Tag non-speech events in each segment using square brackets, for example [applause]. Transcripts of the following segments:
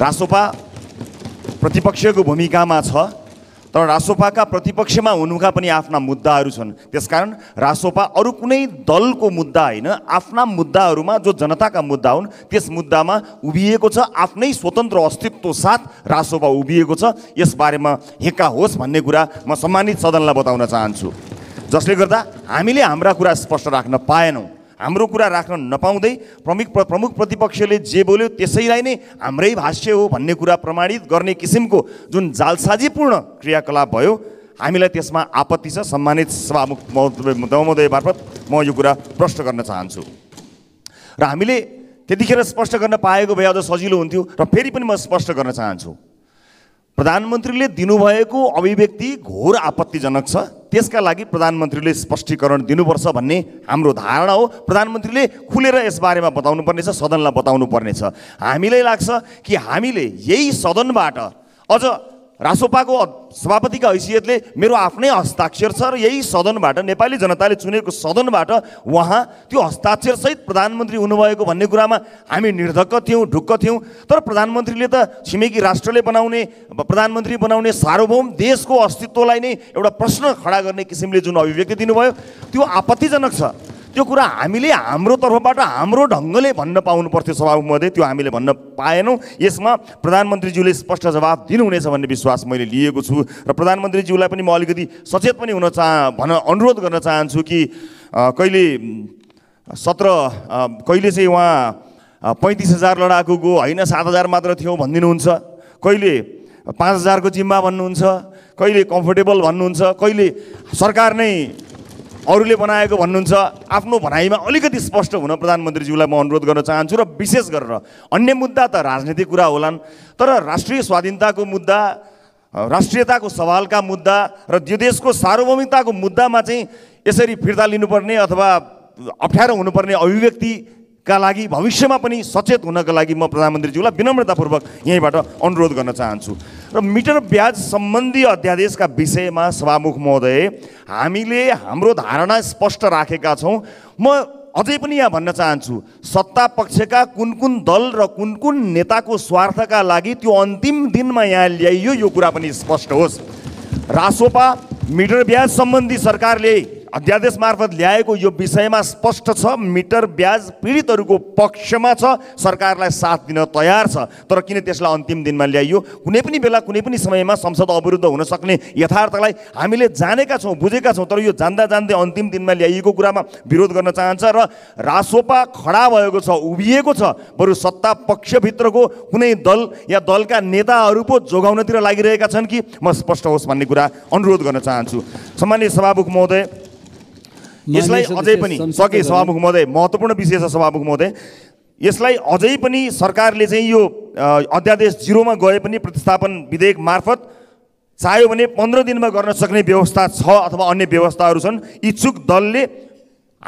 रासोपा प्रतिपक्षको भूमिकामा छ तर रासोपाका प्रतिपक्षमा हुनुका पनि आफ्ना मुद्दाहरू छन् त्यसकारण रासोपा अरू कुनै दलको मुद्दा होइन आफ्ना मुद्दाहरूमा जो जनताका मुद्दा हुन् त्यस मुद्दामा उभिएको छ आफ्नै स्वतन्त्र अस्तित्व साथ रासोपा उभिएको छ यसबारेमा हेक्का होस् भन्ने कुरा म सम्मानित सदनलाई बताउन चाहन्छु जसले गर्दा हामीले हाम्रा कुरा स्पष्ट राख्न पाएनौँ हाम्रो कुरा राख्न नपाउँदै प्रमुख प्रमुख प्रतिपक्षले जे बोल्यो त्यसैलाई नै हाम्रै भाष्य हो भन्ने कुरा प्रमाणित गर्ने किसिमको जुन जालसाजीपूर्ण क्रियाकलाप भयो हामीलाई त्यसमा आपत्ति छ सम्मानित सभामुख महोदय मार्फत म यो कुरा प्रष्ट गर्न चाहन्छु र हामीले त्यतिखेर स्पष्ट गर्न पाएको भए अझ सजिलो हुन्थ्यो र फेरि पनि म स्पष्ट गर्न चाहन्छु प्रधानमन्त्रीले दिनुभएको अभिव्यक्ति घोर आपत्तिजनक छ त्यसका लागि प्रधानमन्त्रीले स्पष्टीकरण दिनुपर्छ भन्ने हाम्रो धारणा हो प्रधानमन्त्रीले खुलेर यसबारेमा बताउनु पर्नेछ सदनलाई बताउनु पर्नेछ हामीलाई लाग्छ कि हामीले यही सदनबाट अझ रासोपाको सभापतिका हैसियतले मेरो आफ्नै हस्ताक्षर छ र यही सदनबाट नेपाली जनताले चुनेको सदनबाट उहाँ त्यो हस्ताक्षरसहित प्रधानमन्त्री हुनुभएको भन्ने कुरामा हामी निर्धक्क थियौँ ढुक्क थियौँ तर प्रधानमन्त्रीले त छिमेकी राष्ट्रले बनाउने प्रधानमन्त्री बनाउने सार्वभौम देशको अस्तित्वलाई नै एउटा प्रश्न खडा गर्ने किसिमले जुन अभिव्यक्ति दिनुभयो त्यो आपत्तिजनक छ त्यो कुरा हामीले हाम्रो तर्फबाट हाम्रो ढङ्गले भन्न पाउनुपर्थ्यो पर्थ्यो महोदय त्यो हामीले भन्न पाएनौँ यसमा प्रधानमन्त्रीज्यूले स्पष्ट जवाब दिनुहुनेछ भन्ने विश्वास मैले लिएको छु र प्रधानमन्त्रीज्यूलाई पनि म अलिकति सचेत पनि हुन चाह भन अनुरोध गर्न चाहन्छु कि कहिले सत्र कहिले चाहिँ उहाँ पैँतिस हजार लडाकुको होइन सात हजार मात्र थियो भनिदिनुहुन्छ कहिले पाँच हजारको जिम्मा भन्नुहुन्छ कहिले कम्फोर्टेबल भन्नुहुन्छ कहिले सरकार नै अरूले बनाएको भन्नुहुन्छ आफ्नो भनाइमा अलिकति स्पष्ट हुन प्रधानमन्त्रीज्यूलाई म अनुरोध गर्न चाहन्छु र विशेष गरेर अन्य मुद्दा त राजनीतिक कुरा होलान् तर राष्ट्रिय स्वाधीनताको मुद्दा राष्ट्रियताको सवालका मुद्दा र यो देशको सार्वभौमिकताको मुद्दामा चाहिँ यसरी फिर्ता लिनुपर्ने अथवा अप्ठ्यारो हुनुपर्ने अभिव्यक्तिका लागि भविष्यमा पनि सचेत हुनका लागि म प्रधानमन्त्रीज्यूलाई विनम्रतापूर्वक यहीँबाट अनुरोध गर्न चाहन्छु र मिटर ब्याज सम्बन्धी अध्यादेशका विषयमा सभामुख महोदय हामीले हाम्रो धारणा स्पष्ट राखेका छौँ म अझै पनि यहाँ भन्न चाहन्छु सत्ता पक्षका कुन कुन दल र कुन कुन नेताको स्वार्थका लागि त्यो अन्तिम दिनमा यहाँ ल्याइयो यो कुरा पनि स्पष्ट होस् रासोपा मिटर ब्याज सम्बन्धी सरकारले अध्यादेश मार्फत ल्याएको यो विषयमा स्पष्ट छ मिटर ब्याज पीडितहरूको पक्षमा छ सरकारलाई साथ दिन तयार छ तर किन त्यसलाई अन्तिम दिनमा ल्याइयो कुनै पनि बेला कुनै पनि समयमा संसद अवरुद्ध हुन सक्ने यथार्थलाई हामीले जानेका छौँ बुझेका छौँ तर यो जान्दा जान्दै अन्तिम दिनमा ल्याइएको कुरामा विरोध गर्न चाहन्छ र रासोपा खडा भएको छ उभिएको छ बरु सत्ता पक्षभित्रको कुनै दल या दलका नेताहरू पो जोगाउनतिर लागिरहेका छन् कि म स्पष्ट होस् भन्ने कुरा अनुरोध गर्न चाहन्छु सामान्य सभामुख महोदय यसलाई अझै पनि सके सभामुख महोदय महत्त्वपूर्ण विषय छ सभामुख महोदय यसलाई अझै पनि सरकारले चाहिँ यो अध्यादेश जिरोमा गए पनि प्रतिस्थापन विधेयक मार्फत चाह्यो भने पन्ध्र दिनमा गर्न सक्ने व्यवस्था छ अथवा अन्य व्यवस्थाहरू छन् इच्छुक दलले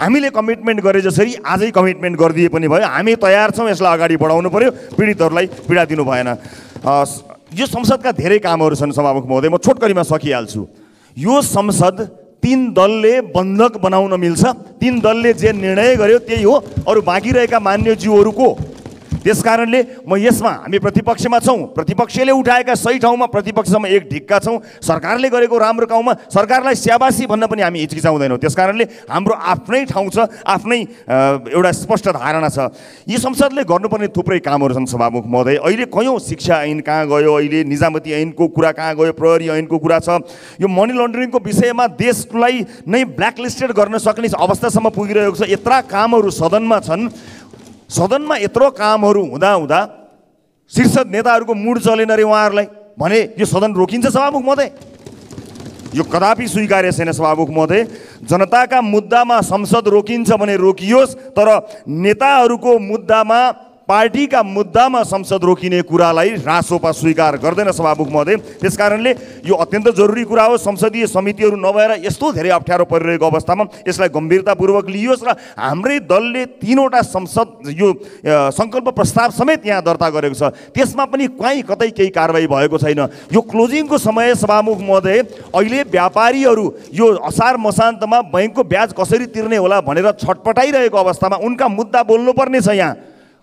हामीले कमिटमेन्ट गरे जसरी आजै कमिटमेन्ट गरिदिए पनि भयो हामी तयार छौँ यसलाई अगाडि बढाउनु पऱ्यो पीडितहरूलाई पीडा दिनु भएन यो संसदका धेरै कामहरू छन् सभामुख महोदय म छोटकरीमा सकिहाल्छु यो संसद तिन दलले बन्धक बनाउन मिल्छ तिन दलले जे निर्णय गर्यो त्यही हो अरू बाँकी रहेका मान्यज्यूहरूको त्यस कारणले म यसमा हामी प्रतिपक्षमा छौँ प्रतिपक्षले उठाएका सही ठाउँमा प्रतिपक्षसम्म एक ढिक्का छौँ सरकारले गरेको राम्रो काममा सरकारलाई स्याबासी भन्न पनि हामी हिचकिचाउँदैनौँ त्यस कारणले हाम्रो आफ्नै ठाउँ छ आफ्नै एउटा स्पष्ट धारणा छ यी संसदले गर्नुपर्ने थुप्रै कामहरू छन् सभामुख महोदय अहिले कयौँ शिक्षा ऐन कहाँ गयो अहिले निजामती ऐनको कुरा कहाँ गयो प्रहरी ऐनको कुरा छ यो मनी लन्ड्रिङको विषयमा देशलाई नै ब्ल्याकलिस्टेड गर्न सक्ने अवस्थासम्म पुगिरहेको छ यत्रा कामहरू सदनमा छन् सदनमा यत्रो कामहरू हुँदा हुँदा शीर्ष नेताहरूको मुड चलेन अरे उहाँहरूलाई भने यो सदन रोकिन्छ सभामुख मते यो कदापि स्वीकार्य छैन सभामुख मते जनताका मुद्दामा संसद रोकिन्छ भने रोकियोस् तर नेताहरूको मुद्दामा पार्टीका मुद्दामा संसद रोकिने कुरालाई रासोपा स्वीकार गर्दैन सभामुख महोदय त्यस कारणले यो अत्यन्त जरुरी कुरा हो संसदीय समितिहरू नभएर यस्तो धेरै अप्ठ्यारो परिरहेको अवस्थामा यसलाई गम्भीरतापूर्वक लिइयोस् र हाम्रै दलले तिनवटा संसद यो सङ्कल्प प्रस्ताव समेत यहाँ दर्ता गरेको छ त्यसमा पनि कहीँ कतै केही कारवाही भएको छैन यो क्लोजिङको समय सभामुख महोदय अहिले व्यापारीहरू यो असार मसान्तमा बैङ्कको ब्याज कसरी तिर्ने होला भनेर छटपटाइरहेको अवस्थामा उनका मुद्दा बोल्नुपर्ने छ यहाँ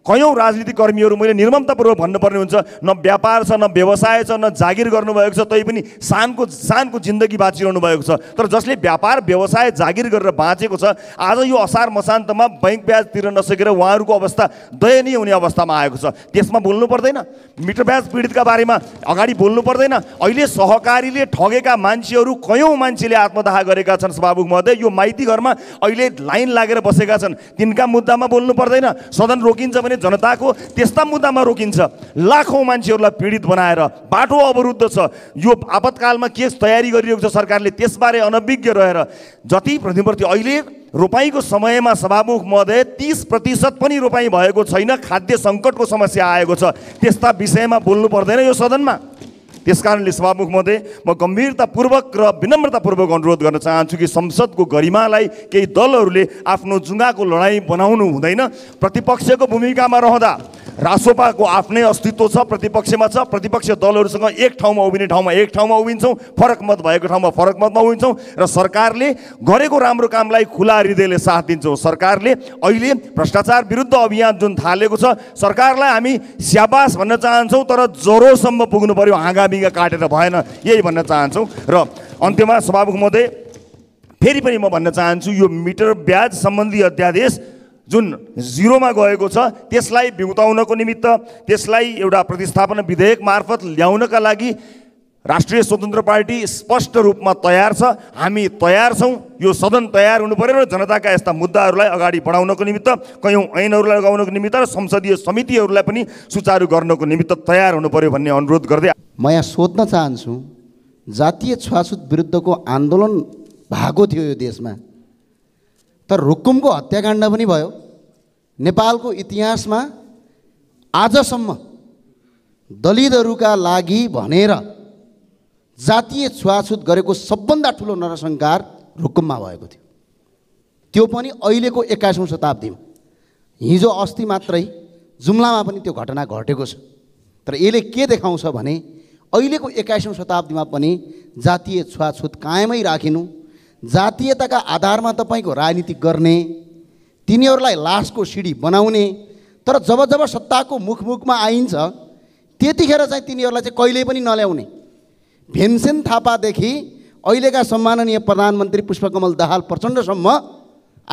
कयौँ राजनीतिकर्मीहरू मैले निर्ममतापूर्वक भन्नुपर्ने हुन्छ न व्यापार छ न व्यवसाय छ न जागिर गर्नुभएको छ तै पनि सानको सानको जिन्दगी बाँचिरहनु भएको छ तर जसले व्यापार व्यवसाय जागिर गरेर बाँचेको छ आज यो असार मसान्तमा बैङ्क ब्याज तिर्न नसकेर उहाँहरूको अवस्था दयनीय हुने अवस्थामा आएको छ त्यसमा बोल्नु पर्दैन मिटर ब्याज पीडितका बारेमा अगाडि बोल्नु पर्दैन अहिले सहकारीले ठगेका मान्छेहरू कयौँ मान्छेले आत्मदाह गरेका छन् सभामुख महोदय यो माइती घरमा अहिले लाइन लागेर बसेका छन् तिनका मुद्दामा बोल्नु पर्दैन सदन रोकिन्छ भने जनताको त्यस्ता मुद्दामा रोकिन्छ लाखौँ मान्छेहरूलाई पीडित बनाएर बाटो अवरुद्ध छ यो आपतकालमा के तयारी गरिरहेको छ सरकारले त्यसबारे अनभिज्ञ रहेर जति प्रतिमूर्ति अहिले रोपाइँको समयमा सभामुख महोदय तिस प्रतिशत पनि रोपाइँ भएको छैन खाद्य सङ्कटको समस्या आएको छ त्यस्ता विषयमा बोल्नु पर्दैन यो सदनमा यसकारणले सभामुख महोदय म गम्भीरतापूर्वक र विनम्रतापूर्वक अनुरोध गर्न चाहन्छु कि संसदको गरिमालाई केही दलहरूले आफ्नो जुङ्गाको लडाइँ बनाउनु हुँदैन प्रतिपक्षको भूमिकामा रहँदा रासोपाको आफ्नै अस्तित्व छ प्रतिपक्षमा छ प्रतिपक्ष दलहरूसँग एक ठाउँमा उभिने ठाउँमा एक ठाउँमा उभिन्छौँ फरक मत भएको ठाउँमा फरक मतमा उभिन्छौँ र सरकारले गरेको राम्रो कामलाई खुला हृदयले साथ दिन्छौँ सरकारले अहिले भ्रष्टाचार विरुद्ध अभियान जुन थालेको छ सरकारलाई हामी स्याबास भन्न चाहन्छौँ तर ज्वरोसम्म पुग्नु पर्यो आगामी लिङ्ग काटेर भएन यही भन्न चाहन्छौँ र अन्त्यमा सभामुख महोदय फेरि पनि म भन्न चाहन्छु यो मिटर ब्याज सम्बन्धी अध्यादेश जुन जिरोमा गएको छ त्यसलाई बिउताउनको निमित्त त्यसलाई एउटा प्रतिस्थापन विधेयक मार्फत ल्याउनका लागि राष्ट्रिय स्वतन्त्र पार्टी स्पष्ट रूपमा तयार छ हामी तयार छौँ यो सदन तयार हुनु पऱ्यो र जनताका यस्ता मुद्दाहरूलाई अगाडि बढाउनको निमित्त कयौँ ऐनहरूलाई लगाउनको निमित्त र संसदीय समितिहरूलाई पनि सुचारु गर्नको निमित्त तयार हुनु पऱ्यो भन्ने अनुरोध गर्दै म यहाँ सोध्न चाहन्छु जातीय छुवाछुत विरुद्धको आन्दोलन भएको थियो यो देशमा तर रुकुमको हत्याकाण्ड पनि भयो नेपालको इतिहासमा आजसम्म दलितहरूका लागि भनेर जातीय छुवाछुत गरेको सबभन्दा ठुलो नरसङ्कार रुकुममा भएको थियो त्यो पनि अहिलेको एक्काइसौँ शताब्दीमा हिजो अस्ति मात्रै जुम्लामा पनि त्यो घटना घटेको छ तर यसले के देखाउँछ भने अहिलेको एक्काइसौँ शताब्दीमा पनि जातीय छुवाछुत कायमै राखिनु जातीयताका आधारमा तपाईँको राजनीति गर्ने तिनीहरूलाई लासको सिडी बनाउने तर जब जब सत्ताको मुखमुखमा आइन्छ त्यतिखेर चाहिँ तिनीहरूलाई चाहिँ कहिल्यै पनि नल्याउने भीमसेन थापादेखि अहिलेका सम्माननीय प्रधानमन्त्री पुष्पकमल दाहाल प्रचण्डसम्म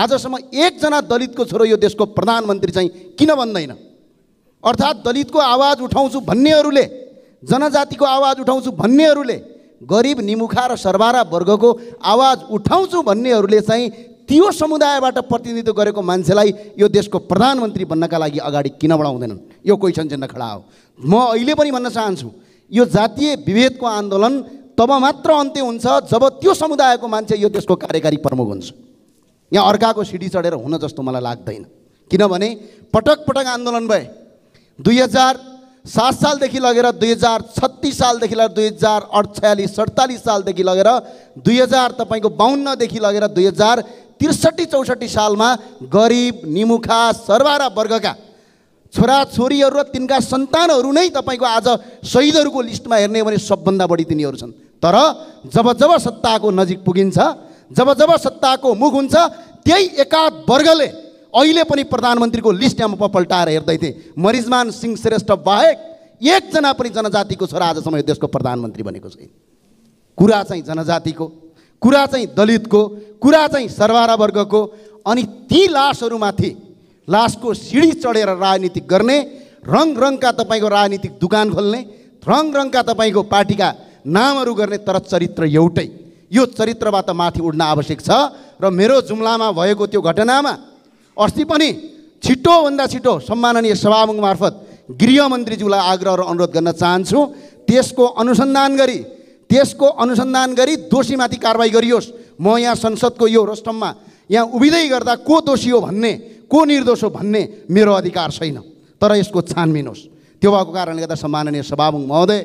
आजसम्म एकजना दलितको छोरो यो देशको प्रधानमन्त्री चाहिँ किन भन्दैन अर्थात् दलितको आवाज उठाउँछु भन्नेहरूले जनजातिको आवाज उठाउँछु भन्नेहरूले गरिब निमुखा र सर्वारा वर्गको आवाज उठाउँछु भन्नेहरूले चाहिँ त्यो समुदायबाट प्रतिनिधित्व गरेको मान्छेलाई यो देशको प्रधानमन्त्री बन्नका लागि अगाडि किन बढाउँदैनन् यो क्वेसन चाहिँ खडा हो म अहिले पनि भन्न चाहन्छु यो जातीय विभेदको आन्दोलन तब मात्र अन्त्य हुन्छ जब त्यो समुदायको मान्छे यो देशको कार्यकारी प्रमुख हुन्छ यहाँ अर्काको सिडी चढेर हुन जस्तो मलाई लाग्दैन किनभने पटक पटक आन्दोलन भए दुई हजार सात सालदेखि लगेर दुई हजार छत्तिस सालदेखि लगेर दुई हजार अठचालिस सडतालिस सालदेखि लगेर दुई हजार तपाईँको बाहन्नदेखि लगेर दुई हजार त्रिसठी चौसठी सालमा गरिब निमुखा सर्वारा वर्गका छोराछोरीहरू र तिनका सन्तानहरू नै तपाईँको आज शहीदहरूको लिस्टमा हेर्ने भने सबभन्दा बढी तिनीहरू छन् तर जब जब सत्ताको नजिक पुगिन्छ जब जब सत्ताको मुख हुन्छ त्यही एकाध वर्गले अहिले पनि प्रधानमन्त्रीको लिस्ट यहाँ पपल्टाएर हेर्दै थिएँ मरिजमान सिंह श्रेष्ठ बाहेक एकजना पनि जनजातिको छोरा आजसम्म यो देशको प्रधानमन्त्री बनेको छैन कुरा चाहिँ जनजातिको कुरा चाहिँ दलितको कुरा चाहिँ सर्वारा वर्गको अनि ती लासहरूमाथि लासको सिँढी चढेर राजनीति गर्ने रङ रङका तपाईँको राजनीतिक दुकान खोल्ने रङ रङका तपाईँको पार्टीका नामहरू गर्ने तर चरित्र एउटै यो चरित्रबाट माथि उड्न आवश्यक छ र मेरो जुम्लामा भएको त्यो घटनामा अस्ति पनि छिटोभन्दा छिटो सम्माननीय सभामुख मार्फत गृहमन्त्रीज्यूलाई आग्रह र अनुरोध गर्न चाहन्छु त्यसको अनुसन्धान गरी त्यसको अनुसन्धान गरी दोषीमाथि कारवाही गरियोस् म यहाँ संसदको यो रोस्टममा यहाँ उभिँदै गर्दा को दोषी हो भन्ने को निर्दोष हो भन्ने मेरो अधिकार छैन तर यसको छानबिन होस् त्यो भएको कारणले गर्दा सम्माननीय सभामुङ महोदय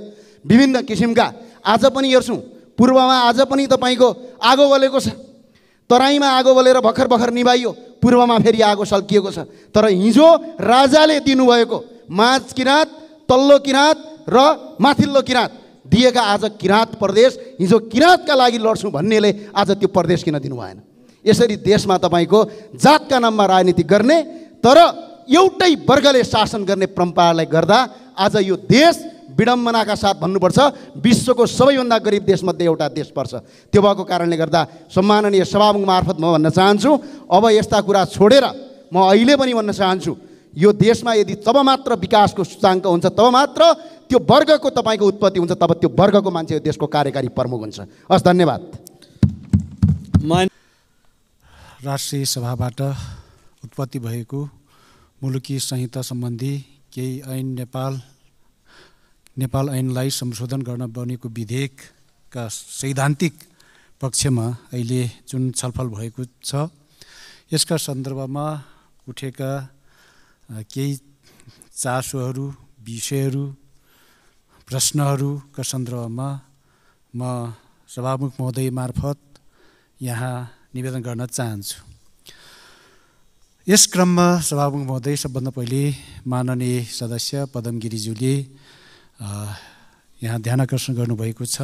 विभिन्न किसिमका आज पनि हेर्छौँ पूर्वमा आज पनि तपाईँको आगो बलेको छ तराईमा आगो बलेर भर्खर भर्खर निभाइयो पूर्वमा फेरि आगो सल्किएको छ तर हिजो राजाले दिनुभएको माझ किराँत तल्लो किराँत र माथिल्लो किराँत दिएका आज किराँत प्रदेश हिजो किराँतका लागि लड्छौँ भन्नेले आज त्यो प्रदेश किन दिनु भएन यसरी देशमा तपाईँको जातका नाममा राजनीति गर्ने तर एउटै वर्गले शासन गर्ने परम्परालाई गर्दा आज यो देश विडम्बनाका साथ भन्नुपर्छ विश्वको सबैभन्दा गरिब देशमध्ये एउटा देश पर्छ त्यो भएको कारणले गर्दा सम्माननीय सभामुख मार्फत म भन्न चाहन्छु अब यस्ता कुरा छोडेर म अहिले पनि भन्न चाहन्छु यो देशमा यदि तब मात्र विकासको सूचाङ्क हुन्छ तब मात्र त्यो वर्गको तपाईँको उत्पत्ति हुन्छ तब त्यो वर्गको मान्छे यो देशको कार्यकारी प्रमुख हुन्छ हस् धन्यवाद राष्ट्रिय सभाबाट उत्पत्ति भएको मुलुकी संहिता सम्बन्धी केही ऐन नेपाल नेपाल ऐनलाई संशोधन गर्न बनेको विधेयकका सैद्धान्तिक पक्षमा अहिले जुन छलफल भएको छ यसका सन्दर्भमा उठेका केही चासोहरू विषयहरू प्रश्नहरूका सन्दर्भमा म सभामुख महोदय मार्फत यहाँ निवेदन गर्न चाहन्छु यस क्रममा सभामुख महोदय सबभन्दा पहिले माननीय सदस्य पदम गिरिज्यूले यहाँ ध्यान आकर्षण गर्नुभएको छ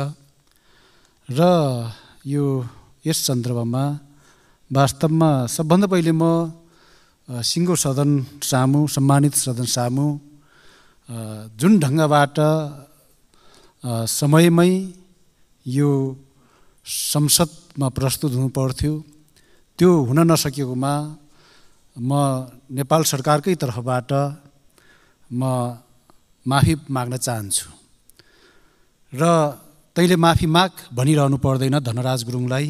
र यो यस सन्दर्भमा वास्तवमा सबभन्दा पहिले म सिङ्गो सदन सामु सम्मानित सदन सामु जुन ढङ्गबाट समयमै यो संसद मा प्रस्तुत हुनु पर्थ्यो त्यो हुन नसकेकोमा म नेपाल सरकारकै तर्फबाट म माफी माग्न चाहन्छु र तैँले माफी माग भनिरहनु पर्दैन धनराज गुरुङलाई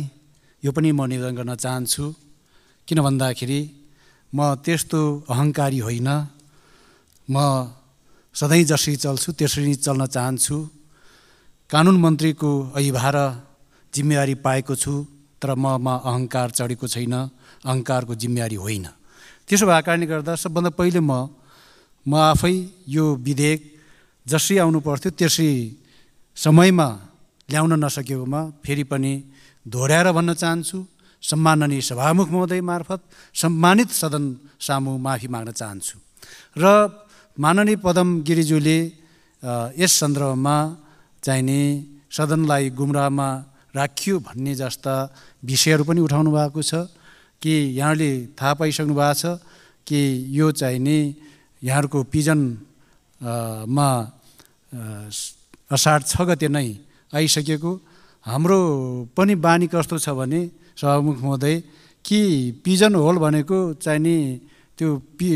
यो पनि म निवेदन गर्न चाहन्छु किन भन्दाखेरि म त्यस्तो अहङ्कारी होइन म सधैँ जसरी चल्छु त्यसरी नै चल्न चाहन्छु कानुन मन्त्रीको अहिभार जिम्मेवारी पाएको छु तर ममा अहङ्कार चढेको छैन अहङ्कारको जिम्मेवारी होइन त्यसो भएको कारणले गर्दा सबभन्दा पहिले म म आफै यो विधेयक जसरी आउनु पर्थ्यो त्यसरी समयमा ल्याउन नसकेकोमा फेरि पनि दोहोऱ्याएर भन्न चाहन्छु सम्माननीय सभामुख महोदय मार्फत सम्मानित सदन सामु माफी माग्न चाहन्छु र माननीय पदम गिरिज्यूले यस सन्दर्भमा चाहिने सदनलाई गुमराहमा राखियो भन्ने जस्ता विषयहरू पनि उठाउनु भएको छ कि यहाँले थाहा पाइसक्नु भएको छ कि यो चाहिने यहाँहरूको पिजनमा असार छ गते नै आइसकेको हाम्रो पनि बानी कस्तो छ भने सभामुख महोदय कि पिजन होल भनेको चाहिने त्यो पि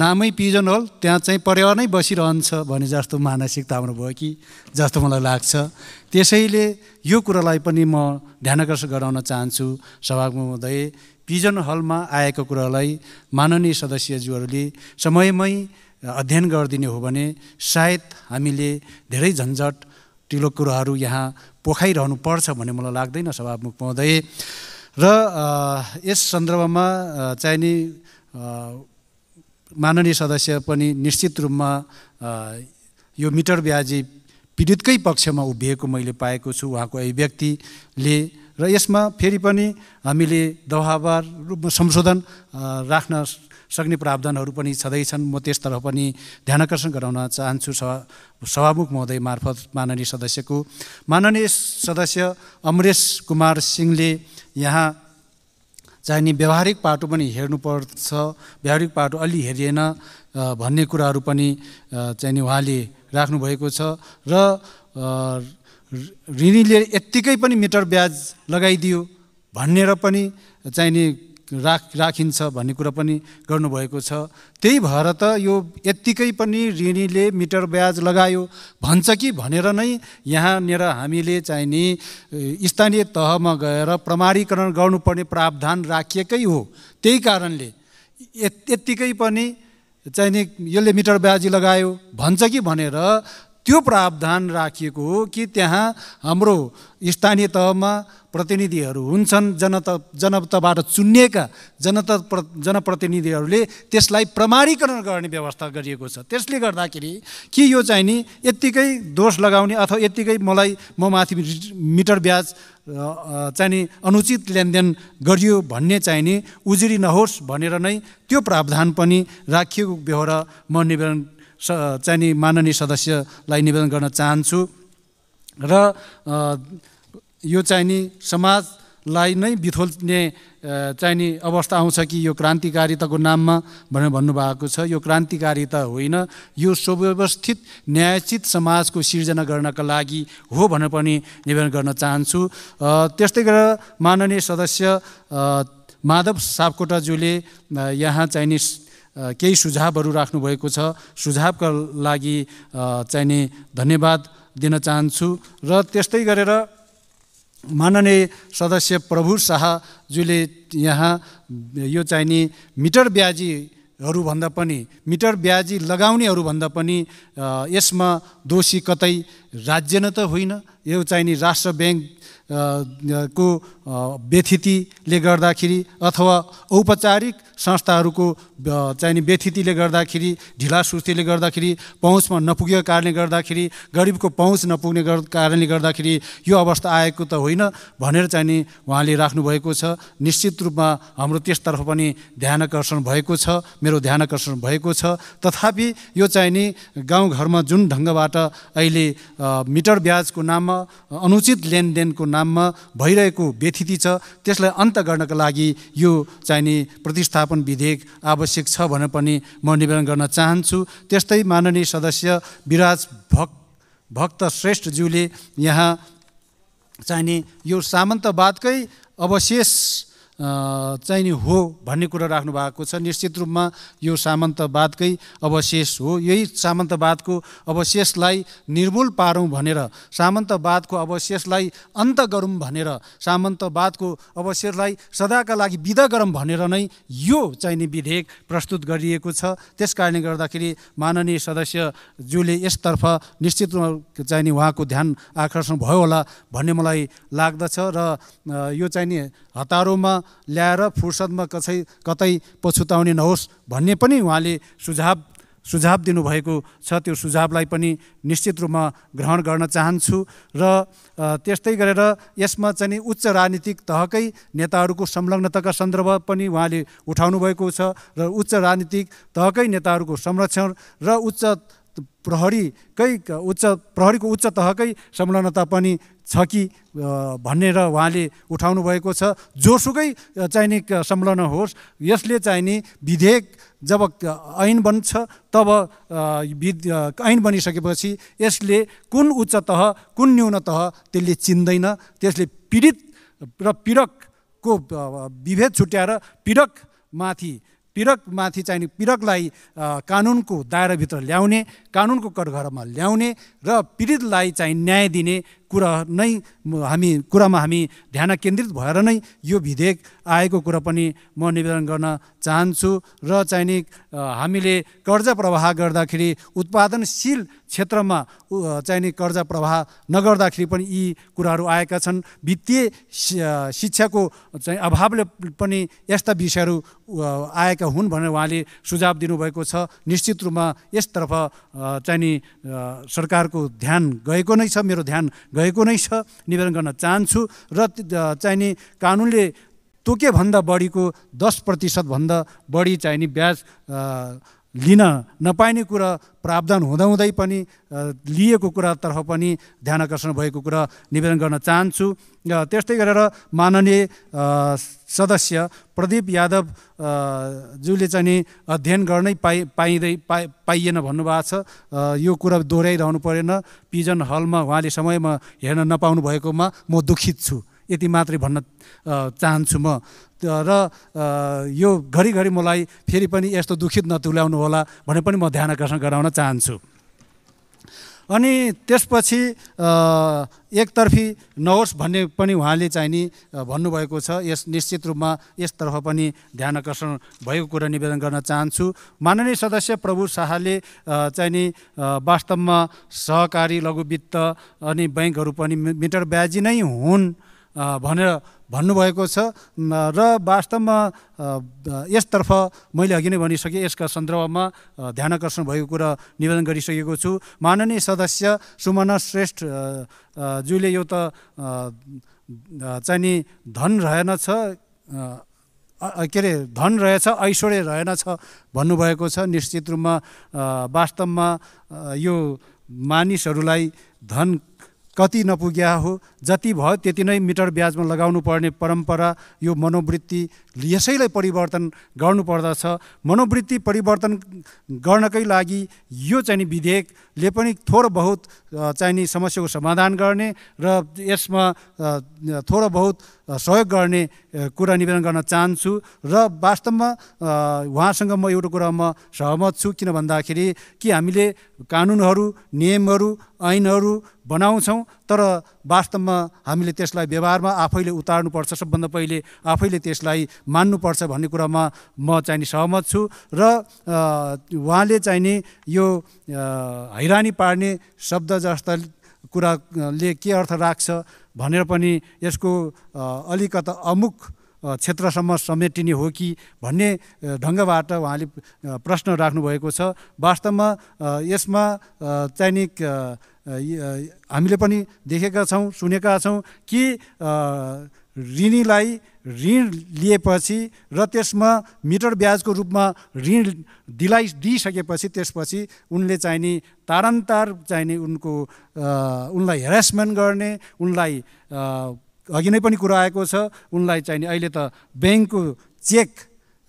नामै पिजन होल त्यहाँ चाहिँ परिवार नै बसिरहन्छ भने जस्तो मानसिकता हाम्रो भयो कि जस्तो मलाई लाग्छ त्यसैले यो कुरालाई पनि म ध्यानकर्षण गराउन चाहन्छु सभाको हुँदै पिजन हलमा आएको कुरालाई माननीय सदस्यज्यूहरूले समयमै अध्ययन गरिदिने हो भने सायद हामीले धेरै झन्झट टिलो कुराहरू यहाँ पोखाइरहनु पर्छ भन्ने मलाई लाग्दैन सभामुख महोदय र यस सन्दर्भमा चाहिने माननीय सदस्य पनि निश्चित रूपमा यो मिटर ब्याजी पीडितकै पक्षमा उभिएको मैले पाएको छु उहाँको अभिव्यक्तिले र यसमा फेरि पनि हामीले दबावार रूपमा संशोधन राख्न सक्ने प्रावधानहरू पनि छँदैछन् म त्यसतर्फ पनि ध्यानकर्षण गराउन चाहन्छु सभा सभामुख महोदय मार्फत माननीय सदस्यको माननीय सदस्य अमरेश कुमार सिंहले यहाँ चाहिने व्यवहारिक पाटो पनि हेर्नुपर्छ व्यावहारिक पाटो अलि हेरिएन भन्ने कुराहरू पनि चाहिने उहाँले राख्नुभएको छ र ऋणीले यत्तिकै पनि मिटर ब्याज लगाइदियो भनेर पनि चाहिने राख राखिन्छ भन्ने कुरा पनि गर्नुभएको छ त्यही भएर त यो यत्तिकै पनि ऋणीले मिटर ब्याज लगायो भन्छ कि भनेर नै यहाँनिर हामीले चाहिँ नि स्थानीय तहमा गएर प्रमाणीकरण गर्नुपर्ने प्रावधान राखिएकै हो त्यही कारणले यत्तिकै पनि चाहिँ नि यसले मिटर ब्याजी लगायो भन्छ कि भनेर त्यो प्रावधान राखिएको हो कि त्यहाँ हाम्रो स्थानीय तहमा प्रतिनिधिहरू हुन्छन् जनत जनताबाट चुनिएका जनता प्र जनप्रतिनिधिहरूले त्यसलाई प्रमाणीकरण गर्ने व्यवस्था गरिएको छ त्यसले गर्दाखेरि कि यो चाहिँ नि यत्तिकै दोष लगाउने अथवा यत्तिकै मलाई म माथि मिटर ब्याज चाहिँ नि अनुचित लेनदेन गरियो भन्ने चाहिँ नि उजुरी नहोस् भनेर नै त्यो प्रावधान पनि राखिएको व्यवहार म निवेदन स चाहिँ नि माननीय सदस्यलाई निवेदन गर्न चाहन्छु र यो चाहिँ नि समाजलाई नै बिथोल्ने नि अवस्था आउँछ कि यो क्रान्तिकारिताको नाममा भनेर भन्नुभएको छ यो क्रान्तिकारिता होइन यो सुव्यवस्थित न्यायचित समाजको सिर्जना गर्नका लागि हो भनेर पनि निवेदन गर्न चाहन्छु त्यस्तै गरेर माननीय सदस्य माधव सापकोटाज्यूले यहाँ चाहिँ नि केही सुझावहरू राख्नुभएको छ सुझावका लागि चाहिने धन्यवाद दिन चाहन्छु र त्यस्तै गरेर माननीय सदस्य प्रभु शाहज्यूले यहाँ यो चाहिने मिटर ब्याजी हरूभन्दा पनि मिटर ब्याजी लगाउनेहरूभन्दा पनि यसमा दोषी कतै राज्य न त होइन यो चाहिने राष्ट्र ब्याङ्क को व्यथितिले गर्दाखेरि अथवा औपचारिक संस्थाहरूको चाहिने व्यथितिले गर्दाखेरि ढिला सुस्तीले गर्दाखेरि पहुँचमा नपुगेको कारणले गर्दाखेरि गरिबको पहुँच नपुग्ने कारणले गर्दाखेरि यो अवस्था आएको त होइन भनेर चाहिने उहाँले राख्नुभएको छ निश्चित रूपमा हाम्रो त्यसतर्फ पनि ध्यान आकर्षण भएको छ मेरो ध्यान आकर्षण भएको छ तथापि यो चाहिने गाउँघरमा जुन ढङ्गबाट अहिले मिटर ब्याजको नाममा अनुचित लेनदेनको नाममा भइरहेको व्यथिति छ त्यसलाई अन्त गर्नका लागि यो चाहिने प्रतिस्थापन विधेयक आवश्यक छ भनेर पनि म निवेदन गर्न चाहन्छु त्यस्तै माननीय सदस्य विराज भक्त भक्त श्रेष्ठज्यूले यहाँ चाहिने यो सामन्तवादकै अवशेष चाहिने हो भन्ने कुरा राख्नु भएको छ निश्चित रूपमा यो सामन्तवादकै अवशेष हो यही सामन्तवादको अवशेषलाई निर्मूल पारौँ भनेर सामन्तवादको अवशेषलाई अन्त गरौँ भनेर सामन्तवादको अवशेषलाई सदाका लागि विदा गरौँ भनेर नै यो चाहिने विधेयक प्रस्तुत गरिएको छ त्यस कारणले गर्दाखेरि माननीय सदस्यज्यूले यसतर्फ निश्चित रूपमा चाहिने उहाँको ध्यान आकर्षण भयो होला भन्ने मलाई लाग्दछ र यो चाहिने हतारोमा ल्याएर फुर्सदमा कसै कतै पछुताउने नहोस् भन्ने पनि उहाँले सुझाव सुझाव दिनुभएको छ त्यो सुझावलाई पनि निश्चित रूपमा ग्रहण गर्न चाहन्छु र त्यस्तै गरेर यसमा चाहिँ उच्च राजनीतिक तहकै नेताहरूको संलग्नताका सन्दर्भ पनि उहाँले उठाउनु भएको छ र उच्च राजनीतिक तहकै नेताहरूको संरक्षण र उच्च प्रहरीकै उच्च प्रहरीको उच्च तहकै संलग्नता पनि छ कि भनेर उहाँले उठाउनु भएको छ जोसुकै चाहिने संलग्न होस् यसले चाहिने विधेयक जब ऐन बन्छ तब ऐन बनिसकेपछि यसले कुन उच्च तह कुन न्यून तह त्यसले चिन्दैन त्यसले पीडित र पीडकको विभेद छुट्याएर पीडकमाथि पीडकमाथि चाहिने पीडकलाई कानुनको दायराभित्र ल्याउने कानुनको घरमा ल्याउने र पीडितलाई चाहिँ न्याय दिने कुरा नै हामी कुरामा हामी ध्यान केन्द्रित भएर नै यो विधेयक आएको कुरा पनि म निवेदन गर्न चाहन्छु र चाहिने हामीले कर्जा प्रवाह गर्दाखेरि उत्पादनशील क्षेत्रमा चाहिने कर्जा प्रवाह नगर्दाखेरि पनि यी कुराहरू आएका छन् वित्तीय शिक्षाको चाहिँ अभावले पनि यस्ता विषयहरू आएका हुन् भनेर उहाँले सुझाव दिनुभएको छ निश्चित रूपमा यसतर्फ चाहिने सरकारको ध्यान गएको नै छ मेरो ध्यान गएको नै छ निवेदन गर्न चाहन्छु र चाहिने कानुनले तोकेभन्दा बढीको दस प्रतिशतभन्दा बढी चाहिने ब्याज लिन नपाइने कुरा प्रावधान हुँदाहुँदै पनि लिएको कुरातर्फ पनि ध्यान आकर्षण भएको कुरा निवेदन गर्न चाहन्छु त्यस्तै गरेर माननीय सदस्य प्रदीप यादव जूले चाहिँ नि अध्ययन गर्नै पाइ पाइँदै पाइ पाइएन भन्नुभएको छ यो कुरा दोहोऱ्याइरहनु परेन पिजन हलमा उहाँले समयमा हेर्न नपाउनु भएकोमा म दुखित छु यति मात्रै भन्न चाहन्छु म र यो घरिघरि मलाई फेरि पनि यस्तो दुखित नतुल्याउनु होला भने पनि म ध्यान आकर्षण गराउन चाहन्छु अनि त्यसपछि एकतर्फी नहोस् भन्ने पनि उहाँले चाहिँ चाहिने भन्नुभएको छ यस निश्चित रूपमा यसतर्फ पनि ध्यान आकर्षण भएको कुरा निवेदन गर्न चाहन्छु माननीय सदस्य प्रभु शाहले चाहिँ नि वास्तवमा सहकारी लघु वित्त अनि ब्याङ्कहरू पनि मिटर ब्याजी नै हुन् भनेर भन्नुभएको छ र वास्तवमा यसतर्फ मैले अघि नै भनिसकेँ यसका सन्दर्भमा ध्यान आकर्षण भएको कुरा निवेदन गरिसकेको छु माननीय सदस्य सुमना श्रेष्ठ ज्यूले यो त चाहिँ नि धन छ के अरे धन रहेछ ऐश्वर्य रहेनछ भन्नुभएको छ निश्चित रूपमा वास्तवमा यो मानिसहरूलाई धन कति नपुग्या हो जति भयो त्यति नै मिटर ब्याजमा लगाउनु पर्ने परम्परा यो मनोवृत्ति यसैलाई परिवर्तन गर्नुपर्दछ मनोवृत्ति परिवर्तन गर्नकै लागि यो चाहिँ विधेयकले पनि थोरै बहुत चाहिने समस्याको समाधान गर्ने र यसमा थोर बहुत सहयोग गर्ने कुरा निवेदन गर्न चाहन्छु र वास्तवमा उहाँसँग म एउटा कुरा म सहमत छु किन भन्दाखेरि कि हामीले कानुनहरू नियमहरू ऐनहरू बनाउँछौँ तर वास्तवमा हामीले त्यसलाई व्यवहारमा आफैले उतार्नुपर्छ सबभन्दा पहिले आफैले त्यसलाई मान्नुपर्छ भन्ने कुरामा म चाहिने सहमत छु र उहाँले चाहिँ नि यो हैरानी पार्ने शब्द जस्ता कुराले के अर्थ राख्छ भनेर पनि यसको अलिकता अमुक क्षेत्रसम्म समेटिने हो कि भन्ने ढङ्गबाट उहाँले प्रश्न राख्नुभएको छ वास्तवमा यसमा चाहिने हामीले पनि देखेका छौँ सुनेका छौँ कि ऋणीलाई ऋण लिएपछि र त्यसमा मिटर ब्याजको रूपमा ऋण दिलाइ दिइसकेपछि त्यसपछि उनले चाहिने तारन्तार चाहिने उनको उनलाई हेरेसमेन्ट गर्ने उनलाई अघि नै पनि कुरा आएको छ उनलाई चाहिने अहिले त ब्याङ्कको चेक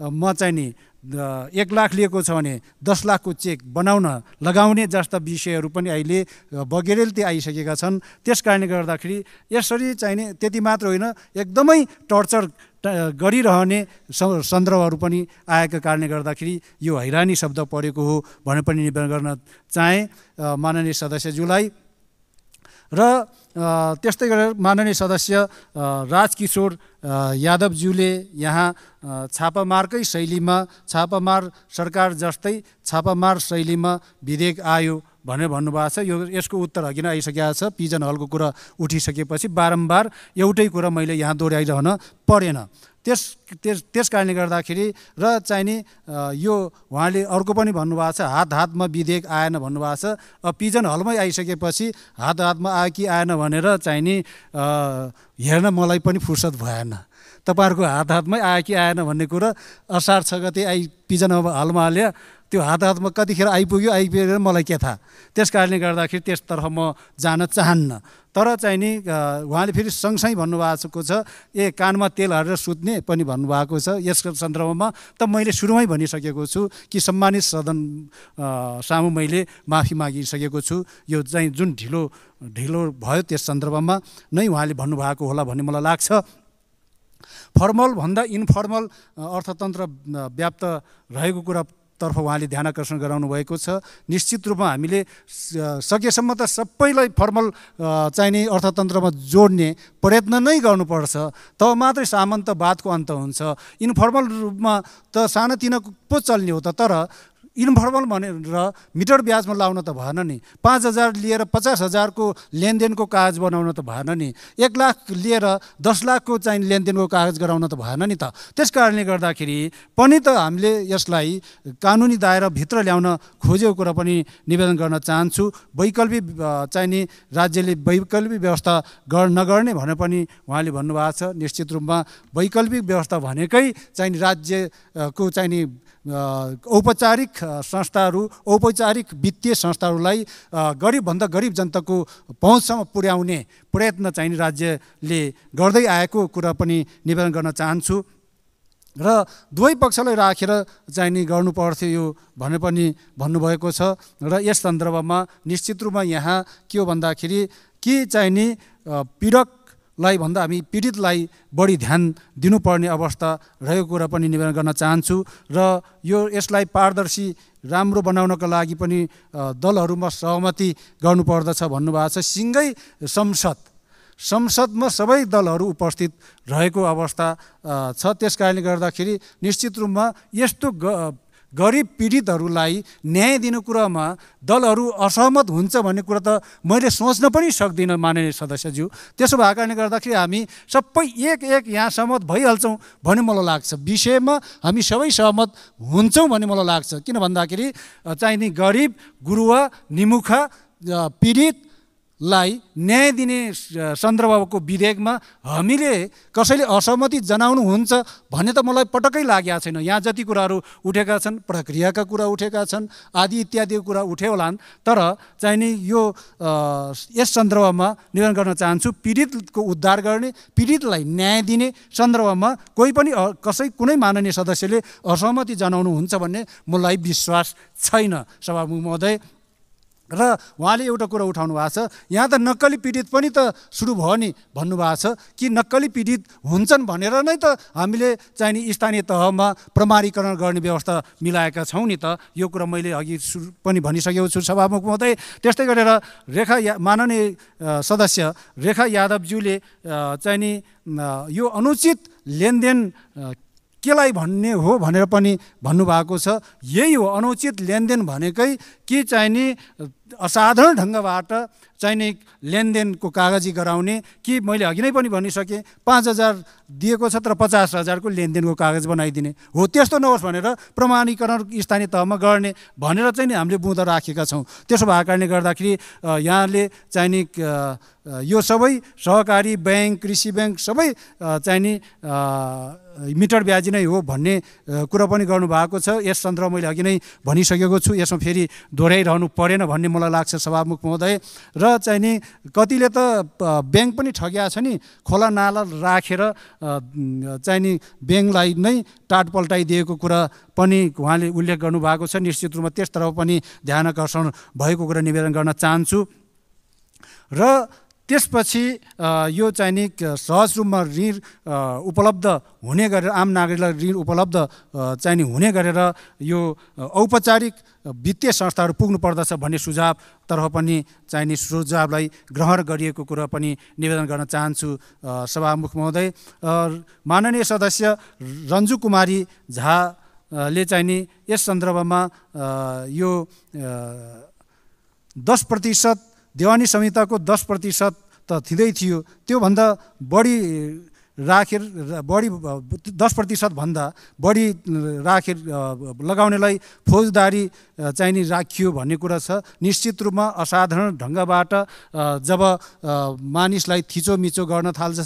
म चाहिँ नि एक लाख लिएको छ भने दस लाखको चेक बनाउन लगाउने जस्ता विषयहरू पनि अहिले बगेरेलती आइसकेका छन् त्यस कारणले गर्दाखेरि यसरी चाहिने त्यति मात्र होइन एकदमै टर्चर गरिरहने सन्दर्भहरू पनि आएको कारणले गर्दाखेरि यो हैरानी शब्द परेको हो भनेर पनि निवेदन गर्न चाहेँ माननीय सदस्यज्यूलाई र त्यस्तै गरेर माननीय सदस्य राजकिशोर यादवज्यूले यहाँ छापामारकै शैलीमा छापामार सरकार जस्तै छापामार शैलीमा विधेयक आयो भनेर भन्नुभएको छ यो यसको उत्तर अघि नै आइसकेको छ पिजन हलको कुरा उठिसकेपछि बारम्बार एउटै कुरा मैले यहाँ दोहोऱ्याइरहन परेन त्यस त्यस त्यस कारणले गर्दाखेरि र चाहिने यो उहाँले अर्को पनि भन्नुभएको छ हात हातमा विधेयक आएन भन्नुभएको छ पिजन हलमै आइसकेपछि हात हातमा आयो कि आएन भनेर चाहिने हेर्न मलाई पनि फुर्सद भएन तपाईँहरूको हात हातमै आयो कि आएन भन्ने कुरा असार छ गते आइ पिजन हलमा हाल्यो त्यो हात हातमा कतिखेर आइपुग्यो आइपुगेर मलाई के थाहा त्यस कारणले गर्दाखेरि त्यसतर्फ म जान चाहन्न तर चाहिँ नि उहाँले फेरि सँगसँगै भन्नुभएको छ ए कानमा तेल हालेर सुत्ने पनि भन्नुभएको छ यस सन्दर्भमा त मैले सुरुमै भनिसकेको छु कि सम्मानित सदन सामु मैले माफी मागिसकेको छु यो चाहिँ जुन ढिलो ढिलो भयो त्यस सन्दर्भमा नै उहाँले भन्नुभएको होला भन्ने मलाई लाग्छ फर्मल भन्दा इनफर्मल अर्थतन्त्र व्याप्त रहेको कुरा तर्फ उहाँले ध्यान आकर्षण गराउनु भएको छ निश्चित रूपमा हामीले सकेसम्म त सबैलाई फर्मल चाहिने अर्थतन्त्रमा जोड्ने प्रयत्न नै गर्नुपर्छ तब मात्रै सामन्तवादको अन्त हुन्छ इन्फर्मल रूपमा त सानोतिनो पो चल्ने हो त तर इन्फर्मल भनेर मिटर ब्याजमा लाउन त भएन नि पाँच हजार लिएर पचास हजारको लेनदेनको कागज बनाउन त भएन नि एक लाख लिएर दस लाखको चाहिँ लेनदेनको कागज गराउन त भएन नि त त्यस कारणले गर्दाखेरि पनि त हामीले यसलाई कानुनी दायराभित्र ल्याउन खोजेको कुरा पनि निवेदन गर्न चाहन्छु वैकल्पिक चाहिने राज्यले वैकल्पिक व्यवस्था गर् नगर्ने भनेर पनि उहाँले भन्नुभएको छ निश्चित रूपमा वैकल्पिक व्यवस्था भनेकै चाहिने राज्यको चाहिने औपचारिक संस्थाहरू औपचारिक वित्तीय संस्थाहरूलाई गरिबभन्दा गरिब जनताको पहुँचसम्म पुर्याउने प्रयत्न चाहिने राज्यले गर्दै आएको कुरा पनि निवेदन गर्न चाहन्छु र दुवै पक्षलाई राखेर चाहिने नि गर्नुपर्थ्यो यो भने पनि भन्नुभएको छ र यस सन्दर्भमा निश्चित रूपमा यहाँ के हो भन्दाखेरि के चाहिने पीडक लाई भन्दा हामी पीडितलाई बढी ध्यान दिनुपर्ने अवस्था रहेको कुरा पनि निवेदन गर्न चाहन्छु र यो यसलाई पारदर्शी राम्रो बनाउनका लागि पनि दलहरूमा सहमति गर्नुपर्दछ भन्नुभएको छ सिँगै संसद संसदमा सबै दलहरू उपस्थित रहेको अवस्था छ त्यस कारणले गर्दाखेरि निश्चित रूपमा यस्तो गरिब पीडितहरूलाई न्याय दिने कुरामा दलहरू असहमत हुन्छ भन्ने कुरा त मैले सोच्न पनि सक्दिनँ माननीय सदस्यज्यू त्यसो भएको कारणले गर्दाखेरि हामी सबै एक एक यहाँ सहमत भइहाल्छौँ भन्ने मलाई लाग्छ विषयमा हामी सबै सहमत हुन्छौँ भन्ने मलाई लाग्छ किन भन्दाखेरि चाहिँ नि गरिब गुरुवा निमुखा पीडित लाई न्याय दिने सन्दर्भको विधेयकमा हामीले कसैले असहमति जनाउनुहुन्छ भन्ने त मलाई पटक्कै लागेको छैन यहाँ जति कुराहरू उठेका छन् प्रक्रियाका कुरा उठेका छन् आदि इत्यादि कुरा उठे होलान् तर चाहिने यो यस सन्दर्भमा निवेदन गर्न चाहन्छु पीडितको उद्धार गर्ने पीडितलाई न्याय दिने सन्दर्भमा कोही पनि कसै कुनै माननीय सदस्यले असहमति जनाउनुहुन्छ भन्ने मलाई विश्वास छैन सभामुख महोदय र उहाँले एउटा कुरा उठाउनु भएको छ यहाँ त नक्कली पीडित पनि त सुरु भयो नि भन्नुभएको छ कि नक्कली पीडित हुन्छन् भनेर नै त हामीले चाहिँ नि स्थानीय तहमा प्रमाणीकरण गर्ने व्यवस्था मिलाएका छौँ नि त यो कुरा मैले अघि पनि भनिसकेको छु सभामुख महोदय त्यस्तै गरेर रेखा या माननीय सदस्य रेखा यादवज्यूले चाहिँ नि यो अनुचित लेनदेन केलाई भन्ने हो भनेर पनि भन्नुभएको छ यही हो अनुचित लेनदेन भनेकै के चाहिने असाधारण ढङ्गबाट चाहिने लेनदेनको कागजी गराउने कि मैले अघि नै पनि भनिसकेँ पाँच हजार दिएको छ तर पचास हजारको लेनदेनको कागज बनाइदिने हो त्यस्तो नहोस् भनेर प्रमाणीकरण स्थानीय तहमा गर्ने भनेर चाहिँ नि हामीले बुँदा राखेका छौँ त्यसो भएको कारणले गर्दाखेरि यहाँले चाहिने यो सबै सहकारी ब्याङ्क कृषि ब्याङ्क सबै चाहिने मिटर ब्याजी नै हो भन्ने कुरा पनि गर्नुभएको छ यस सन्दर्भ मैले अघि नै भनिसकेको छु यसमा फेरि दोहोऱ्याइरहनु परेन भन्ने मलाई लाग्छ सभामुख महोदय र चाहिँ नि कतिले त ब्याङ्क पनि ठग्या छ नि खोला नाला राखेर चाहिँ नि ब्याङ्कलाई नै टाट टाटपल्टाइदिएको कुरा पनि उहाँले उल्लेख गर्नुभएको छ निश्चित रूपमा त्यसतर्फ पनि ध्यान आकर्षण भएको कुरा निवेदन गर्न चाहन्छु र त्यसपछि यो चाहिँ नि सहज रूपमा ऋण उपलब्ध हुने गरेर आम नागरिकलाई ऋण उपलब्ध चाहिने हुने गरेर यो औपचारिक वित्तीय संस्थाहरू पुग्नुपर्दछ भन्ने सुझावतर्फ पनि चाहिने सुझावलाई ग्रहण गरिएको कुरा पनि निवेदन गर्न चाहन्छु सभामुख महोदय माननीय सदस्य रन्जु कुमारी झाले ले नि यस सन्दर्भमा यो दस प्रतिशत देवानी संहिताको दस प्रतिशत त थिँदै थियो त्योभन्दा बढी राखेर बढी दस प्रतिशतभन्दा बढी राखेर लगाउनेलाई फौजदारी चाहिने राखियो भन्ने कुरा छ निश्चित रूपमा असाधारण ढङ्गबाट जब मानिसलाई थिचोमिचो गर्न थाल्छ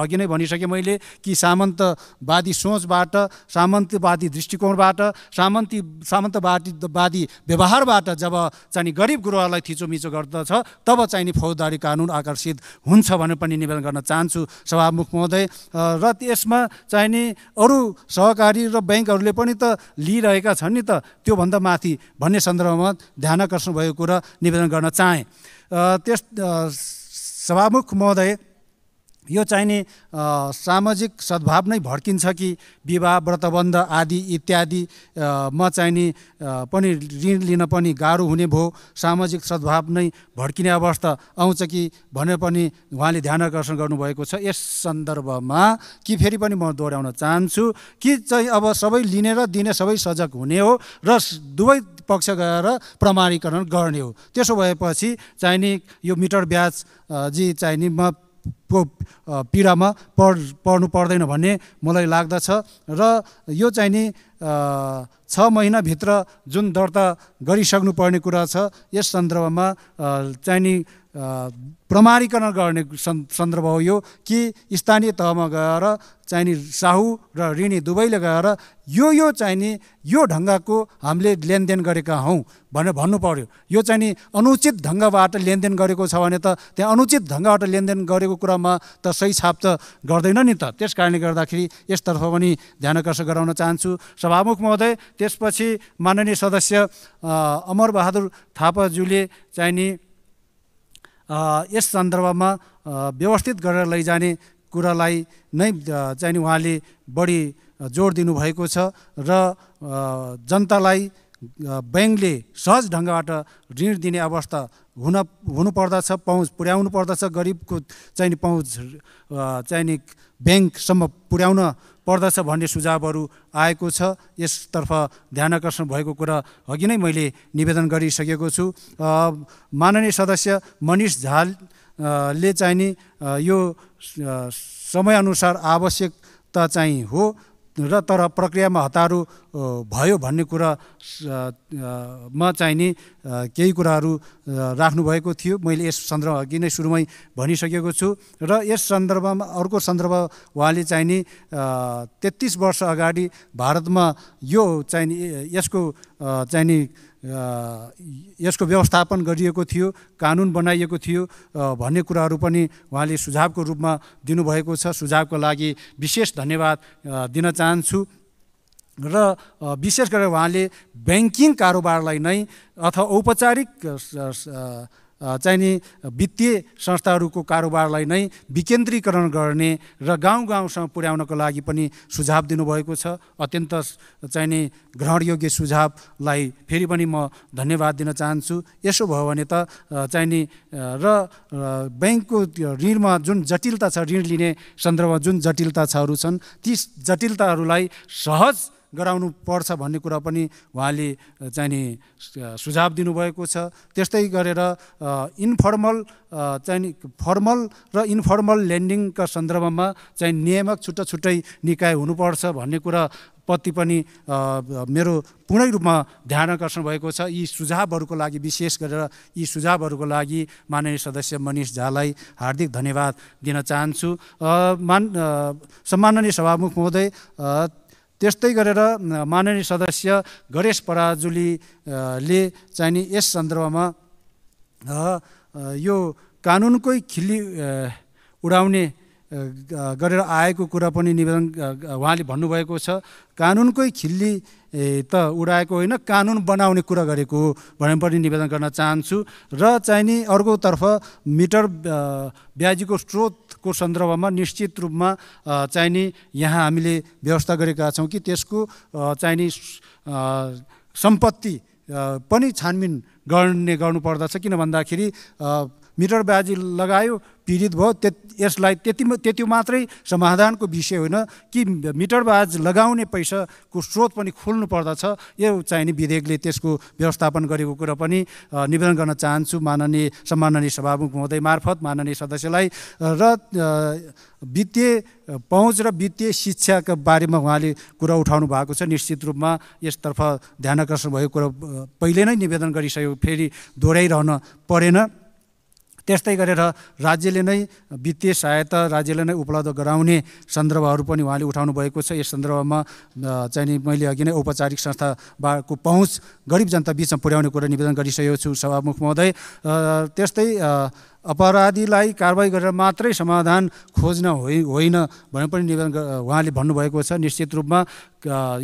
अघि नै भनिसकेँ मैले कि सामन्तवादी सोचबाट सामन्तवादी दृष्टिकोणबाट सामन्ती सामन्तवादीवादी व्यवहारबाट जब चाहिने गरिब गुरुहरूलाई थिचोमिचो गर्दछ तब चाहिने फौजदारी कानुन आकर्षित हुन्छ भनेर पनि निवेदन गर्न चाहन्छु सभामुख महोदय र यसमा चाहिने अरू सहकारी र ब्याङ्कहरूले पनि त लिइरहेका छन् नि त त्योभन्दा माथि भन्ने सन्दर्भमा ध्यान आकर्षण भएको कुरा निवेदन गर्न चाहे त्यस सभामुख महोदय यो चाहिने सामाजिक सद्भाव नै भड्किन्छ कि विवाह व्रतबन्ध आदि इत्यादि म चाहिने पनि ऋण लिन पनि गाह्रो हुने भयो सामाजिक सद्भाव नै भड्किने अवस्था आउँछ कि भनेर पनि उहाँले ध्यान आकर्षण गर्नुभएको छ यस सन्दर्भमा कि फेरि पनि म दोहोऱ्याउन चाहन्छु कि चाहिँ अब सबै लिने र दिने सबै सजग हुने हो र दुवै पक्ष गएर प्रमाणीकरण गर्ने हो त्यसो भएपछि चाहिने यो मिटर ब्याज जी चाहिने म पीडामा पढ पढ्नु पर्दैन भन्ने मलाई लाग्दछ र यो चाहिँ नि छ महिनाभित्र जुन दर्ता गरिसक्नुपर्ने कुरा छ यस सन्दर्भमा चाहिँ नि प्रमाणीकरण गर्ने सन्दर्भ हो यो कि स्थानीय तहमा गएर चाहिँ नि साहु र ऋणी दुवैले गएर यो यो चाहिँ नि यो ढङ्गको हामीले लेनदेन गरेका हौँ भनेर भन्नु पऱ्यो यो चाहिँ नि अनुचित ढङ्गबाट लेनदेन गरेको छ भने त त्यहाँ अनुचित ढङ्गबाट लेनदेन गरेको कुरा तहमा त सही छाप त गर्दैन नि त त्यस कारणले गर्दाखेरि यसतर्फ पनि ध्यान ध्यानकर्ष गराउन चाहन्छु सभामुख महोदय त्यसपछि माननीय सदस्य अमर बहादुर थापाज्यूले नि यस सन्दर्भमा व्यवस्थित गरेर लैजाने कुरालाई नै चाहिँ उहाँले बढी जोड दिनुभएको छ र जनतालाई ब्याङ्कले सहज ढङ्गबाट ऋण दिने अवस्था हुन हुनुपर्दछ पहुँच पुर्याउनु पर्दछ गरिबको चाहिने पहुँच चाहिने ब्याङ्कसम्म पुर्याउन पर्दछ भन्ने सुझावहरू आएको छ यसतर्फ ध्यान आकर्षण भएको कुरा अघि नै मैले निवेदन गरिसकेको छु माननीय सदस्य मनिष झाल ले चाहिने यो समयअनुसार आवश्यकता चाहिँ हो र तर प्रक्रियामा हतारु भयो भन्ने कुरा मा चाहिने केही कुराहरू राख्नुभएको थियो मैले यस सन्दर्भ अघि नै सुरुमै भनिसकेको छु र यस सन्दर्भमा अर्को सन्दर्भ उहाँले चाहिने तेत्तिस वर्ष अगाडि भारतमा यो चाहिने यसको चाहिने यसको व्यवस्थापन गरिएको थियो कानुन बनाइएको थियो भन्ने कुराहरू पनि उहाँले सुझावको रूपमा दिनुभएको छ सुझावको लागि विशेष धन्यवाद दिन चाहन्छु र विशेष गरेर उहाँले ब्याङ्किङ कारोबारलाई नै अथवा औपचारिक चाहिने वित्तीय संस्थाहरूको कारोबारलाई नै विकेन्द्रीकरण गर्ने र गाउँ गाउँसम्म पुर्याउनको लागि पनि सुझाव दिनुभएको छ अत्यन्त चाहिँ नि ग्रहणयोग्य सुझावलाई फेरि पनि म धन्यवाद दिन चाहन्छु यसो भयो भने त चाहिने र ब्याङ्कको ऋणमा जुन जटिलता छ ऋण लिने सन्दर्भमा जुन जटिलता छहरू छन् ती जटिलताहरूलाई सहज गराउनु पर्छ भन्ने कुरा पनि उहाँले चाहिँ नि सुझाव दिनुभएको छ त्यस्तै गरेर इन्फर्मल नि फर्मल र इन्फर्मल ल्यान्डिङका सन्दर्भमा चाहिँ नियामक छुट्टा छुट्टै निकाय हुनुपर्छ भन्ने कुरा पत्ति पनि मेरो पूर्ण रूपमा ध्यान आकर्षण भएको छ यी सुझावहरूको लागि विशेष गरेर यी सुझावहरूको लागि माननीय सदस्य मनिष झालाई हार्दिक धन्यवाद दिन चाहन्छु मान सम्माननीय सभामुख महोदय त्यस्तै गरेर माननीय सदस्य गणेश पराजुलीले नि यस सन्दर्भमा यो कानुनकै खिल्ली उडाउने गरेर आएको कुरा पनि निवेदन उहाँले भन्नुभएको छ कानुनकै खिल्ली त उडाएको होइन कानुन बनाउने कुरा गरेको हो भनेर पनि निवेदन गर्न चाहन्छु र चाहिने अर्कोतर्फ मिटर ब्याजीको स्रोतको सन्दर्भमा निश्चित रूपमा चाहिने यहाँ हामीले व्यवस्था गरेका छौँ कि त्यसको चाहिने सम्पत्ति पनि छानबिन गर्ने गर्नुपर्दछ किन भन्दाखेरि मिटर मिटरबाजी लगायो पीडित भयो त्यसलाई यसलाई त्यति त्यति मात्रै समाधानको विषय होइन कि मिटर ब्याज लगाउने पैसाको स्रोत पनि खोल्नु पर्दछ यो चाहिने विधेयकले त्यसको व्यवस्थापन गरेको कुरा पनि निवेदन गर्न चाहन्छु माननीय सम्माननीय सभामुख महोदय मार्फत माननीय सदस्यलाई र वित्तीय पहुँच र वित्तीय शिक्षाका बारेमा उहाँले कुरा उठाउनु भएको छ निश्चित रूपमा यसतर्फ ध्यान आकर्षण भएको कुरा पहिले नै निवेदन गरिसक्यो फेरि दोहोऱ्याइरहन परेन त्यस्तै गरेर राज्यले नै वित्तीय सहायता राज्यले नै उपलब्ध गराउने सन्दर्भहरू पनि उहाँले उठाउनु भएको छ यस सन्दर्भमा चाहिँ नि मैले अघि नै औपचारिक संस्थाबाटको पहुँच गरिब जनता बिचमा पुर्याउने कुरा निवेदन गरिसकेको छु सभामुख महोदय त्यस्तै अपराधीलाई कारवाही गरेर मात्रै समाधान खोज्न होइ होइन भने पनि निवेदन उहाँले भन्नुभएको छ निश्चित रूपमा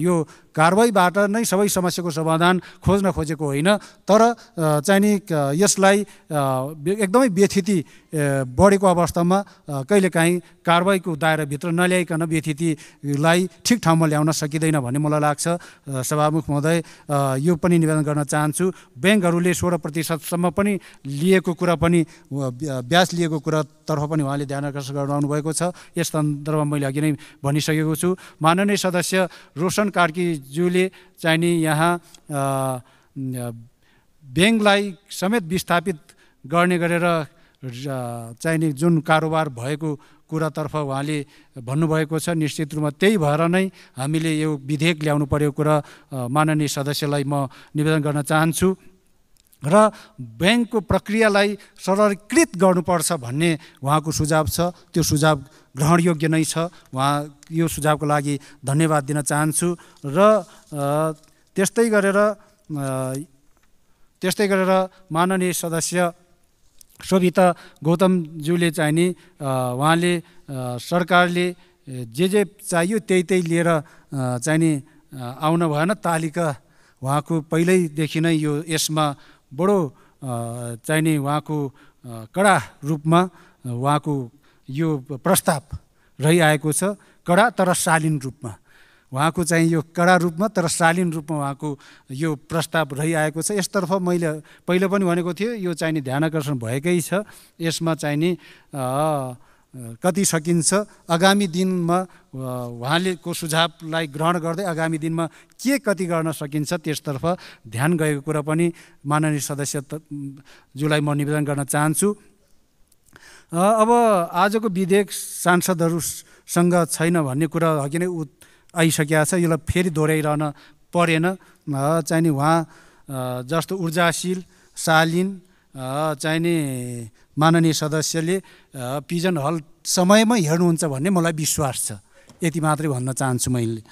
यो कारवाहीबाट नै सबै समस्याको समाधान खोज्न खोजेको होइन तर चाहिँ नि यसलाई एकदमै व्यथिति बढेको अवस्थामा कहिलेकाहीँ कारवाहीको दायराभित्र नल्याइकन व्यथितिलाई ठिक ठाउँमा ल्याउन सकिँदैन भन्ने मलाई लाग्छ सभामुख महोदय यो पनि निवेदन गर्न चाहन्छु ब्याङ्कहरूले सोह्र प्रतिशतसम्म पनि लिएको कुरा पनि ब्याज लिएको कुरातर्फ पनि उहाँले ध्यान आकर्षण गराउनु भएको छ यस सन्दर्भमा मैले अघि नै भनिसकेको छु माननीय सदस्य रोशन कार्कीज्यूले चाहिने यहाँ ब्याङ्कलाई समेत विस्थापित गर्ने गरेर चाहिने जुन कारोबार भएको कुरातर्फ उहाँले भन्नुभएको छ निश्चित रूपमा त्यही भएर नै हामीले यो विधेयक ल्याउनु पर्यो कुरा माननीय सदस्यलाई म निवेदन गर्न चाहन्छु र ब्याङ्कको प्रक्रियालाई सरलीकृत गर्नुपर्छ भन्ने उहाँको सुझाव छ त्यो सुझाव ग्रहणयोग्य नै छ उहाँ यो सुझावको लागि धन्यवाद दिन चाहन्छु र त्यस्तै गरेर त्यस्तै गरेर माननीय सदस्य शोभिता गौतमज्यूले नि उहाँले सरकारले जे जे चाहियो त्यही त्यही लिएर नि आउन भएन तालिका उहाँको पहिल्यैदेखि नै यो यसमा बडो नि उहाँको कडा रूपमा उहाँको यो प्रस्ताव रहिआएको छ कडा तर शालीन रूपमा उहाँको चाहिँ यो कडा रूपमा तर शालीन रूपमा उहाँको यो प्रस्ताव रहिआएको छ यसतर्फ मैले पहिले पनि भनेको थिएँ यो चाहिने ध्यान आकर्षण भएकै छ यसमा चाहिने कति सकिन्छ आगामी दिनमा उहाँलेको सुझावलाई ग्रहण गर्दै आगामी दिनमा के कति गर्न सकिन्छ त्यसतर्फ ध्यान गएको कुरा पनि माननीय सदस्य जुलाई म निवेदन गर्न चाहन्छु अब आजको विधेयक सांसदहरूसँग छैन भन्ने कुरा अघि नै आइसकेको छ यसलाई फेरि दोहोऱ्याइरहन परेन नि उहाँ जस्तो ऊर्जाशील शालीन चाहिने माननीय सदस्यले पिजन हल समयमै हेर्नुहुन्छ भन्ने मलाई विश्वास छ यति मात्रै भन्न चाहन्छु मैले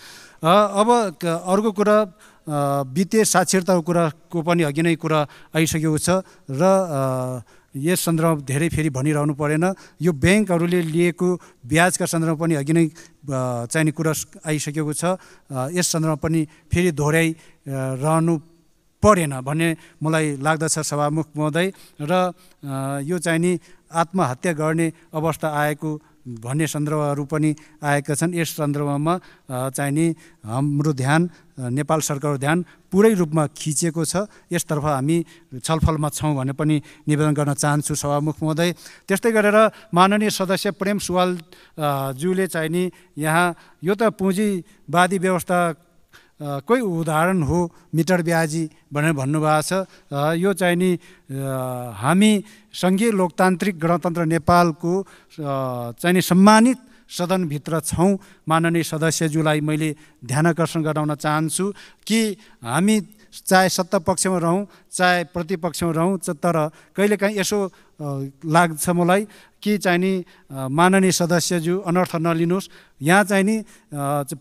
अब अर्को कुरा वित्तीय साक्षरताको कुराको पनि अघि नै कुरा आइसकेको छ र यस सन्दर्भमा धेरै फेरि भनिरहनु परेन यो ब्याङ्कहरूले लिएको ब्याजका सन्दर्भमा पनि अघि नै चाहिने कुरा आइसकेको छ यस सन्दर्भमा पनि फेरि दोहोऱ्याइ रहनु परेन भन्ने मलाई लाग्दछ सभामुख महोदय र यो चाहिने आत्महत्या गर्ने अवस्था आएको भन्ने सन्दर्भहरू पनि आएका छन् यस सन्दर्भमा चाहिँ नि हाम्रो ध्यान नेपाल सरकारको ध्यान पुरै रूपमा खिचेको छ यसतर्फ हामी छलफलमा छौँ भने पनि निवेदन गर्न चाहन्छु सभामुख महोदय त्यस्तै गरेर माननीय सदस्य प्रेम सुवाल सुवालज्यूले नि यहाँ यो त पुँजीवादी व्यवस्था कोही उदाहरण हो मिटर ब्याजी भनेर भन्नुभएको छ यो चाहिँ नि हामी सङ्घीय लोकतान्त्रिक गणतन्त्र नेपालको चाहिँ नि सम्मानित सदनभित्र छौँ माननीय सदस्यज्यूलाई मैले ध्यानकर्षण गराउन चाहन्छु कि हामी चाहे सत्ता पक्षमा रहौँ चाहे प्रतिपक्षमा रहौँ तर कहिलेकाहीँ यसो लाग्छ मलाई कि चाहिँ नि माननीय सदस्यज्यू अनर्थ नलिनुहोस् यहाँ चाहिँ नि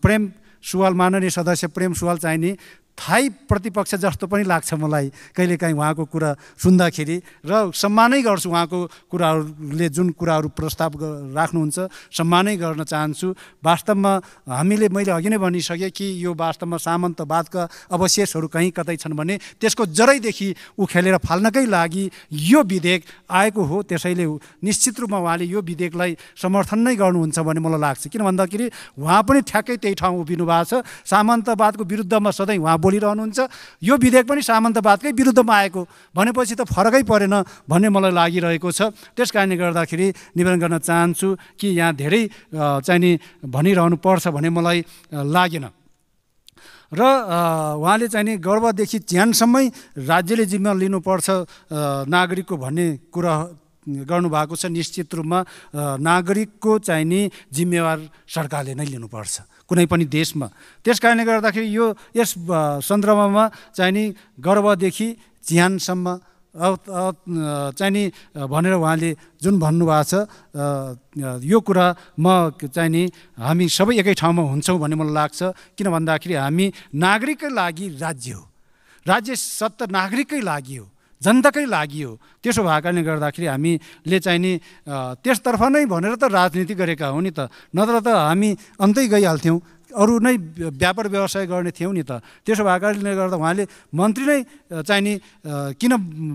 प्रेम सुवाल माननीय सदस्य प्रेम सुवाल चाहिने थाई प्रतिपक्ष जस्तो पनि लाग्छ मलाई कहिलेकाहीँ उहाँको कुरा सुन्दाखेरि र सम्मानै गर्छु उहाँको कुराहरूले जुन कुराहरू प्रस्ताव राख्नुहुन्छ सम्मानै गर्न चाहन्छु वास्तवमा हामीले मैले अघि नै भनिसकेँ कि यो वास्तवमा सामन्तवादका अवशेषहरू कहीँ कतै छन् भने त्यसको जरैदेखि उखेलेर फाल्नकै लागि यो विधेयक आएको हो त्यसैले निश्चित रूपमा उहाँले यो विधेयकलाई समर्थन नै गर्नुहुन्छ भन्ने मलाई लाग्छ किन भन्दाखेरि उहाँ पनि ठ्याक्कै त्यही ठाउँ उभिनु भएको छ सामन्तवादको विरुद्धमा सधैँ उहाँ बोलिरहनुहुन्छ यो विधेयक पनि सामन्तवादकै विरुद्धमा आएको भनेपछि त फरकै परेन भन्ने मलाई लागिरहेको छ त्यस कारणले गर्दाखेरि निवेदन गर्न चाहन्छु कि यहाँ धेरै चाहिने भनिरहनु पर्छ भन्ने मलाई लागेन र उहाँले चाहिँ नि गर्भदेखि च्यानसम्मै राज्यले जिम्मा लिनुपर्छ नागरिकको भन्ने कुरा गर्नुभएको छ निश्चित रूपमा नागरिकको चाहिँ नि जिम्मेवार सरकारले नै लिनुपर्छ कुनै पनि देशमा त्यस कारणले गर्दाखेरि यो यस सन्दर्भमा चाहिँ नि गर्वदेखि ज्यानसम्म चाहिँ नि भनेर उहाँले जुन भन्नुभएको छ यो कुरा म चाहिँ नि हामी सबै एकै ठाउँमा हुन्छौँ भन्ने मलाई लाग्छ किन भन्दाखेरि हामी नागरिकै लागि राज्य हो राज्य सत्ता नागरिकै लागि हो जनताकै लागि हो त्यसो भएको कारणले गर्दाखेरि हामीले चाहिँ नि त्यसतर्फ नै भनेर त राजनीति गरेका हौँ नि त नत्र त हामी अन्तै गइहाल्थ्यौँ अरू नै व्यापार व्यवसाय गर्ने थियौँ नि त त्यसो भएको कारणले गर्दा उहाँले मन्त्री नै चाहिने किन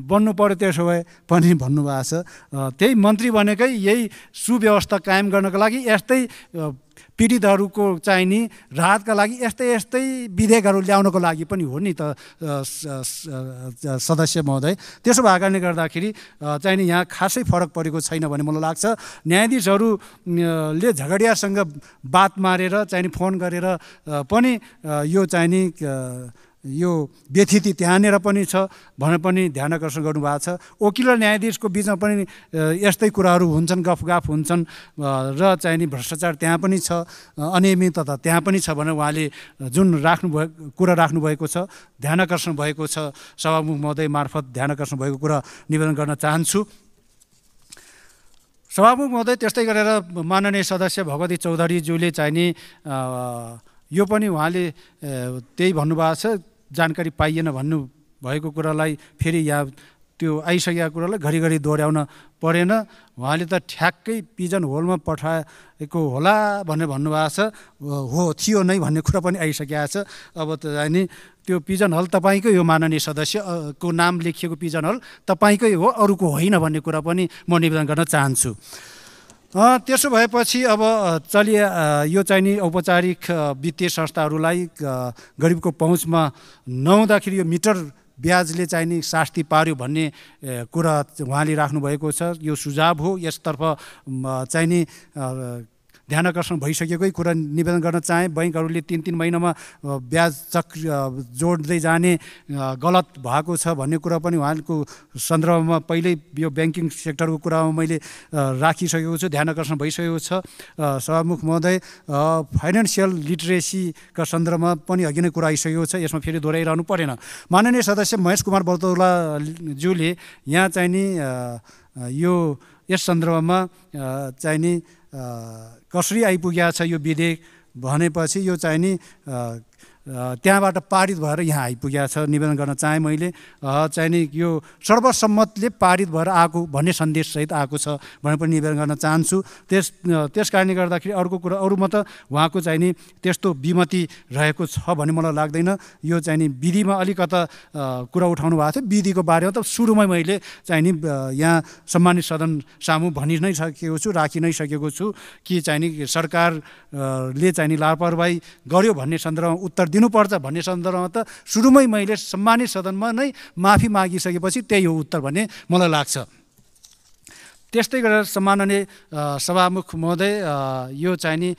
बन्नु पऱ्यो त्यसो भए पनि भन्नुभएको छ त्यही मन्त्री भनेकै यही सुव्यवस्था कायम गर्नको लागि यस्तै पीडितहरूको चाहिँ नि राहतका लागि यस्तै यस्तै विधेयकहरू ल्याउनको लागि पनि हो नि त सदस्य महोदय त्यसो भएको कारणले गर्दाखेरि चाहिँ नि यहाँ खासै फरक परेको छैन भने मलाई लाग्छ न्यायाधीशहरूले झगडियासँग बात मारेर चाहिँ नि फोन गरेर पनि यो चाहिँ नि यो व्यथिति त्यहाँनिर पनि छ भनेर पनि ध्यान आकर्षण गर्नुभएको छ वकिल र न्यायाधीशको बिचमा पनि यस्तै कुराहरू हुन्छन् गफगाफ हुन्छन् र चाहिने भ्रष्टाचार त्यहाँ पनि छ अनियमितता त्यहाँ पनि छ भनेर उहाँले जुन राख्नुभयो कुरा राख्नुभएको छ ध्यान आकर्षण भएको छ सभामुख महोदय मार्फत ध्यान आकर्षण भएको कुरा निवेदन गर्न चाहन्छु सभामुख महोदय त्यस्तै गरेर माननीय सदस्य भगवती चौधरीज्यूले चाहिने यो पनि उहाँले त्यही भन्नुभएको छ जानकारी पाइएन भन्नुभएको कुरालाई फेरि या त्यो आइसकेको कुरालाई घरिघरि दोहोऱ्याउन परेन उहाँले त ठ्याक्कै पिजन होलमा पठाएको होला भनेर भन्नुभएको छ हो थियो नै भन्ने कुरा पनि आइसकेको छ अब त नि त्यो पिजन हल तपाईँकै हो माननीय सदस्यको नाम लेखिएको पिजन हल तपाईँकै हो अरूको होइन भन्ने कुरा पनि म निवेदन गर्न चाहन्छु त्यसो भएपछि अब चलिए यो नि औपचारिक वित्तीय संस्थाहरूलाई गरिबको पहुँचमा नहुँदाखेरि यो मिटर ब्याजले नि शास्ति पार्यो भन्ने कुरा उहाँले राख्नुभएको छ यो सुझाव हो यसतर्फ नि ध्यान आकर्षण भइसकेकै कुरा निवेदन गर्न चाहेँ ब्याङ्कहरूले तिन तिन महिनामा ब्याज चक जोड्दै जाने गलत भएको छ भन्ने कुरा पनि उहाँको सन्दर्भमा पहिल्यै यो ब्याङ्किङ सेक्टरको कुरामा मैले राखिसकेको छु ध्यान आकर्षण भइसकेको छ सभामुख महोदय फाइनेन्सियल लिटरेसीका सन्दर्भमा पनि अघि नै कुरा आइसकेको छ यसमा फेरि दोहोऱ्याइरहनु परेन माननीय सदस्य महेश कुमार बर्तौलाज्यूले यहाँ चाहिँ नि यो यस सन्दर्भमा चाहिँ नि कसरी आइपुगेको छ यो विधेयक भनेपछि यो चाहिँ नि त्यहाँबाट पारित भएर यहाँ आइपुगेको छ निवेदन गर्न चाहेँ मैले चाहिँ नि यो सर्वसम्मतले पारित भएर आएको भन्ने सन्देशसहित आएको छ भनेर पनि निवेदन गर्न चाहन्छु त्यस त्यस कारणले गर्दाखेरि अर्को कुरा अरू म त उहाँको चाहिँ नि त्यस्तो विमति रहेको छ भन्ने मलाई लाग्दैन यो चाहिँ नि विधिमा अलिकता कुरा उठाउनु भएको थियो विधिको बारेमा त सुरुमै मैले चाहिँ नि यहाँ सम्मानित सदन सामु भनि नै सकेको छु राखि नै सकेको छु कि चाहिँ चाहिने सरकारले नि लापरवाही गर्यो भन्ने सन्दर्भमा उत्तर दिनुपर्छ भन्ने सन्दर्भमा त सुरुमै मैले सम्मानित सदनमा नै माफी मागिसकेपछि त्यही हो उत्तर भन्ने मलाई लाग्छ त्यस्तै गरेर सम्माननीय सभामुख महोदय यो चाहिने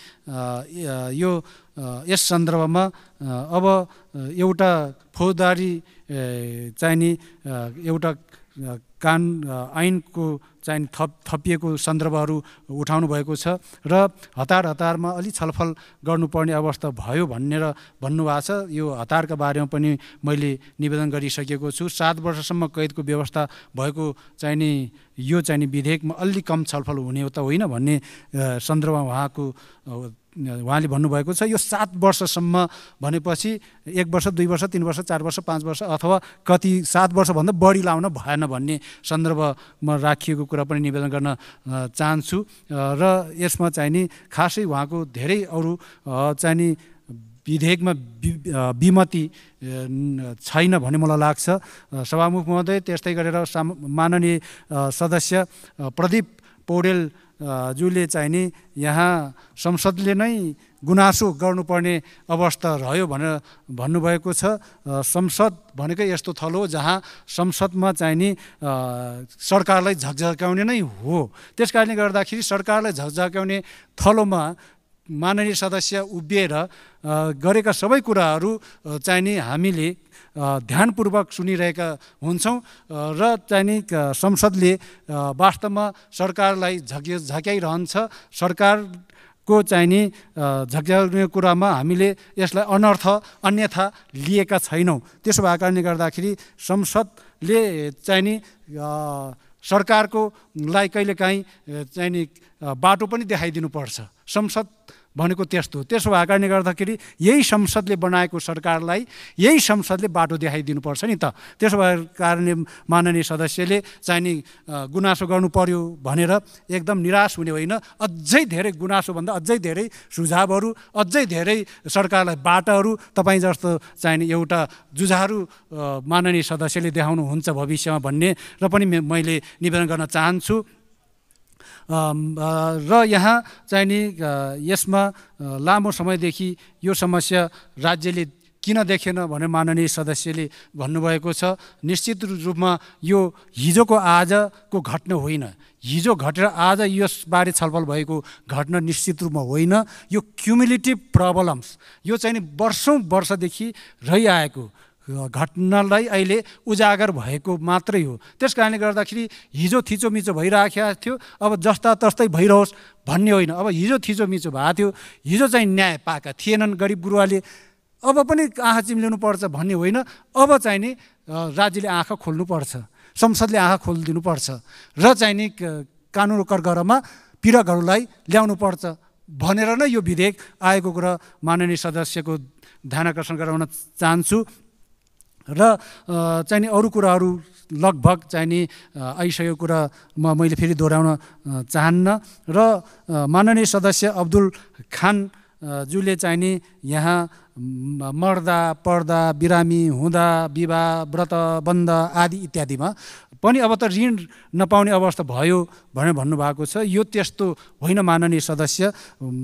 यो यस सन्दर्भमा अब एउटा फौजदारी चाहिने एउटा कान ऐनको चाहिँ थप थपिएको सन्दर्भहरू उठाउनु भएको छ र हतार हतारमा अलि छलफल गर्नुपर्ने अवस्था भयो भनेर भन्नुभएको छ यो हतारका बारेमा पनि मैले निवेदन गरिसकेको छु सात वर्षसम्म कैदको व्यवस्था भएको चाहिँ नि यो चाहिँ विधेयकमा अलि कम छलफल हुने त होइन भन्ने सन्दर्भमा उहाँको उहाँले भन्नुभएको छ यो सात वर्षसम्म भनेपछि एक वर्ष दुई वर्ष तिन वर्ष चार वर्ष पाँच वर्ष अथवा कति सात वर्षभन्दा बढी लाउन भएन भन्ने सन्दर्भमा राखिएको कुरा पनि निवेदन गर्न चाहन्छु र यसमा चाहिँ नि खासै उहाँको धेरै अरू नि विधेयकमा विमति छैन भन्ने मलाई लाग्छ सभामुख महोदय त्यस्तै गरेर माननीय सदस्य प्रदीप पौडेल जुले चाहिने यहाँ संसदले नै गुनासो गर्नुपर्ने अवस्था रह्यो भनेर भन्नुभएको छ संसद भनेकै यस्तो थलो हो जहाँ संसदमा चाहिने सरकारलाई झकझकाउने नै हो त्यस कारणले गर्दाखेरि सरकारलाई झकझकाउने थलोमा माननीय सदस्य उभिएर गरेका सबै कुराहरू चाहिँ नि हामीले ध्यानपूर्वक सुनिरहेका हुन्छौँ र चाहिँ नि संसदले वास्तवमा सरकारलाई झक झक्याइरहन्छ सरकारको चाहिँ नि झक्याउने कुरामा हामीले यसलाई अनर्थ अन्यथा लिएका छैनौँ त्यसो भएको कारणले गर्दाखेरि संसदले चाहिँ नि सरकारको लाई कहिलेकाहीँ चाहिँ नि बाटो पनि देखाइदिनुपर्छ संसद भनेको त्यस्तो त्यसो भएको कारणले गर्दाखेरि यही संसदले बनाएको सरकारलाई यही संसदले बाटो देखाइदिनुपर्छ नि त त्यसो भएको कारणले माननीय सदस्यले चाहिँ नि गुनासो गर्नु पर्यो भनेर एकदम निराश हुने होइन अझै धेरै गुनासोभन्दा अझै धेरै सुझावहरू अझै धेरै सरकारलाई बाटोहरू तपाईँ जस्तो चाहिँ एउटा जुझारु माननीय सदस्यले देखाउनुहुन्छ भविष्यमा भन्ने र पनि मैले निवेदन गर्न चाहन्छु र यहाँ चाहिँ नि यसमा लामो समयदेखि यो समस्या राज्यले किन देखेन भनेर माननीय सदस्यले भन्नुभएको छ निश्चित रूपमा यो हिजोको आजको घटना होइन हिजो घटेर आज यसबारे छलफल भएको घटना निश्चित रूपमा होइन यो क्युमुलेटिभ प्रब्लम्स यो चाहिँ नि वर्षौँ वर्षदेखि रहिआएको घटनालाई अहिले उजागर भएको मात्रै हो त्यस कारणले गर्दाखेरि हिजो थिचोमिचो भइराखेको थियो अब जस्ता तस्तै भइरहोस् भन्ने होइन अब हिजो थिचोमिचो भएको थियो हिजो चाहिँ न्याय पाएका थिएनन् गरिब बुरुवाले अब पनि आँखा पर्छ भन्ने होइन अब चाहिँ नि राज्यले आँखा खोल्नुपर्छ संसदले आँखा खोलिदिनुपर्छ र चाहिँ नि कानुन कर्करमा पीडकहरूलाई पर्छ भनेर नै यो विधेयक आएको कुरा माननीय सदस्यको ध्यान आकर्षण गराउन चाहन्छु र नि अरू कुराहरू लगभग नि आइसकेको कुरा म मैले फेरि दोहोऱ्याउन चाहन्न र माननीय सदस्य अब्दुल खान चाहिँ नि यहाँ मर्दा पर्दा, बिरामी हुँदा विवाह व्रत बन्द आदि इत्यादिमा पनि अब त ऋण नपाउने अवस्था भयो भनेर भन्नुभएको छ यो त्यस्तो होइन माननीय सदस्य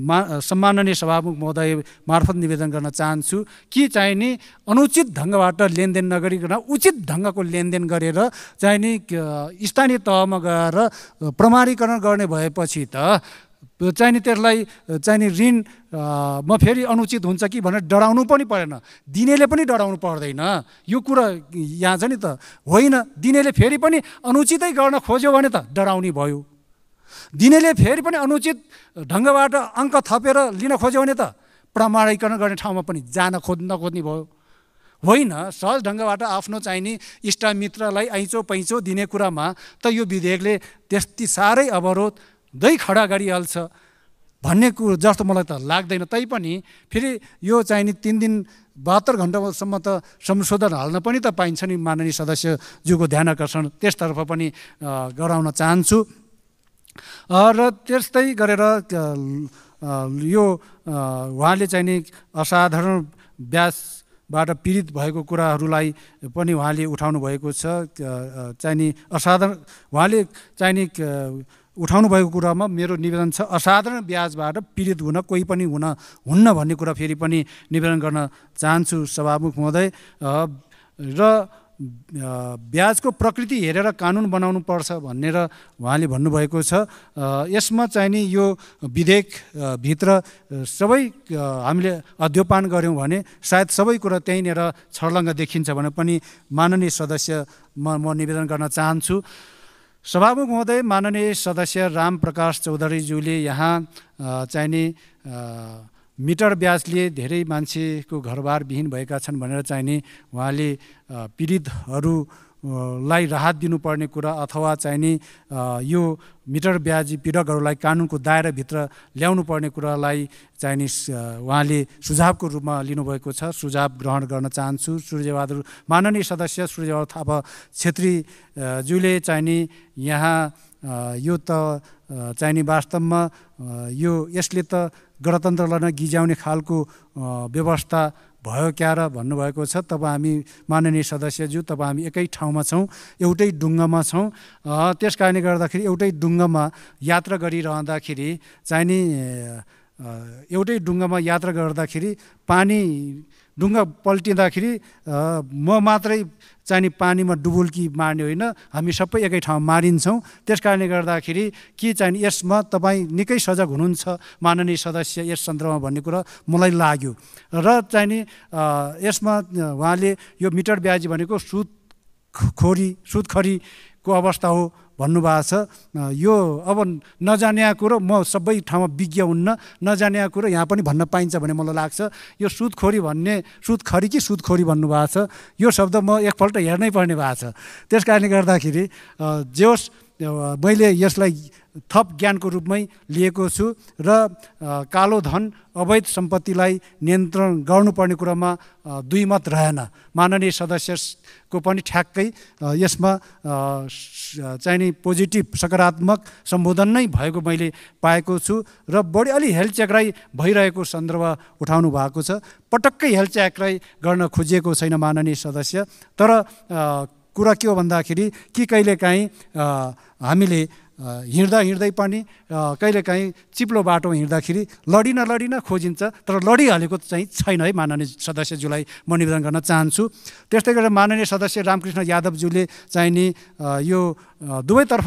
मा सम्माननीय सभामुख महोदय मार्फत निवेदन गर्न चाहन्छु कि चाहिने अनुचित ढङ्गबाट लेनदेन नगरिकन उचित ढङ्गको लेनदेन गरेर चाहिने स्थानीय तहमा गएर प्रमाणीकरण गर्ने भएपछि त चाहिने त्यसलाई चाहिने ऋण म फेरि अनुचित हुन्छ कि भनेर डराउनु पनि परेन दिनेले पनि डराउनु पर्दैन यो कुरा यहाँ छ नि त होइन दिनेले फेरि पनि अनुचितै गर्न खोज्यो भने त डराउने भयो दिनेले फेरि पनि अनुचित ढङ्गबाट अङ्क थपेर लिन खोज्यो भने त प्रमाणीकरण गर्ने ठाउँमा पनि जान खोज् नखोज्ने भयो होइन सहज ढङ्गबाट आफ्नो चाहिने इष्टमित्रलाई ऐँचो पैँचो दिने कुरामा त यो विधेयकले त्यति साह्रै अवरोध दै खडा गरिहाल्छ भन्ने कुरो जस्तो मलाई त लाग्दैन तैपनि फेरि यो चाहिँ नि तिन दिन बहत्तर घन्टासम्म त संशोधन हाल्न पनि त पाइन्छ नि माननीय सदस्यज्यूको ध्यान आकर्षण त्यसतर्फ पनि गराउन चाहन्छु र त्यस्तै गरेर यो उहाँले नि असाधारण ब्यासबाट पीडित भएको कुराहरूलाई पनि उहाँले उठाउनु भएको छ चाहिने असाधारण उहाँले चाहिने उठाउनु भएको कुरामा मेरो निवेदन छ असाधारण ब्याजबाट पीडित हुन कोही पनि हुन हुन्न भन्ने कुरा फेरि पनि निवेदन गर्न चाहन्छु सभामुख महोदय र ब्याजको प्रकृति हेरेर कानुन बनाउनु पर्छ भनेर उहाँले भन्नुभएको छ यसमा चाहिँ नि यो विधेयकभित्र सबै हामीले अध्योपान गऱ्यौँ भने सायद सबै कुरा त्यहीँनिर छर्लङ्ग देखिन्छ भने पनि माननीय सदस्य म निवेदन गर्न चाहन्छु सभामुख महोदय माननीय सदस्य रामप्रकाश चौधरीज्यूले यहाँ चाहिने मिटर ब्याजले धेरै मान्छेको घरबार विहीन भएका छन् भनेर चाहिने उहाँले पीडितहरू लाई राहत दिनुपर्ने कुरा अथवा चाहिने यो मिटर ब्याजी पीडकहरूलाई कानुनको दायराभित्र ल्याउनु पर्ने कुरालाई चाहिने उहाँले सुझावको रूपमा लिनुभएको छ सुझाव ग्रहण गर्न चाहन्छु सूर्यबहादुर माननीय सदस्य सूर्यबहादुर थापा छेत्रीज्यूले चाहिने यहाँ यो त चाहिने वास्तवमा यो यसले त गणतन्त्रलाई नै गिज्याउने खालको व्यवस्था भयो क्या र भन्नुभएको छ तब हामी माननीय सदस्यज्यू तब हामी एकै ठाउँमा छौँ एउटै डुङ्गामा छौँ त्यस कारणले गर्दाखेरि एउटै डुङ्गामा यात्रा गरिरहँदाखेरि चाहिँ नि एउटै डुङ्गामा यात्रा गर्दाखेरि पानी ढुङ्गा पल्टिँदाखेरि म मात्रै चाहिने पानीमा डुबुल्की मार्ने होइन हामी सबै एकै ठाउँमा मारिन्छौँ त्यस कारणले गर्दाखेरि के चाहिने यसमा तपाईँ निकै सजग हुनुहुन्छ माननीय सदस्य यस सन्दर्भमा भन्ने कुरा मलाई लाग्यो र चाहिने यसमा उहाँले यो मिटर ब्याजी भनेको सुत खोरी अवस्था हो भन्नुभएको छ यो अब नजाने कुरो म सबै ठाउँमा विज्ञ हुन्न नजाने कुरो यहाँ पनि भन्न पाइन्छ भने मलाई लाग्छ यो सुदखोरी भन्ने सुदखरी कि सुदखोरी भन्नुभएको छ यो शब्द म एकपल्ट हेर्नै पर्ने भएको छ त्यस कारणले गर्दाखेरि जे मैले यसलाई थप ज्ञानको रूपमै लिएको छु र कालो धन अवैध सम्पत्तिलाई नियन्त्रण गर्नुपर्ने कुरामा दुई मत रहेन माननीय सदस्यको पनि ठ्याक्कै यसमा चाहिने पोजिटिभ सकारात्मक सम्बोधन नै भएको मैले पाएको छु र बढी अलि हेल्थ च्याक्राइ भइरहेको सन्दर्भ उठाउनु भएको छ पटक्कै हेल्थ च्याक्राइ गर्न खोजिएको छैन माननीय सदस्य तर कुरा के हो भन्दाखेरि कि कहिलेकाहीँ हामीले हिँड्दा हिँड्दै पनि कहिलेकाहीँ चिप्लो बाटो हिँड्दाखेरि लडिन लडिन खोजिन्छ तर लडिहालेको चाहिँ छैन है माननीय सदस्यज्यूलाई म निवेदन गर्न चाहन्छु त्यस्तै गरेर माननीय सदस्य रामकृष्ण यादवज्यूले चाहिँ नि यो दुवैतर्फ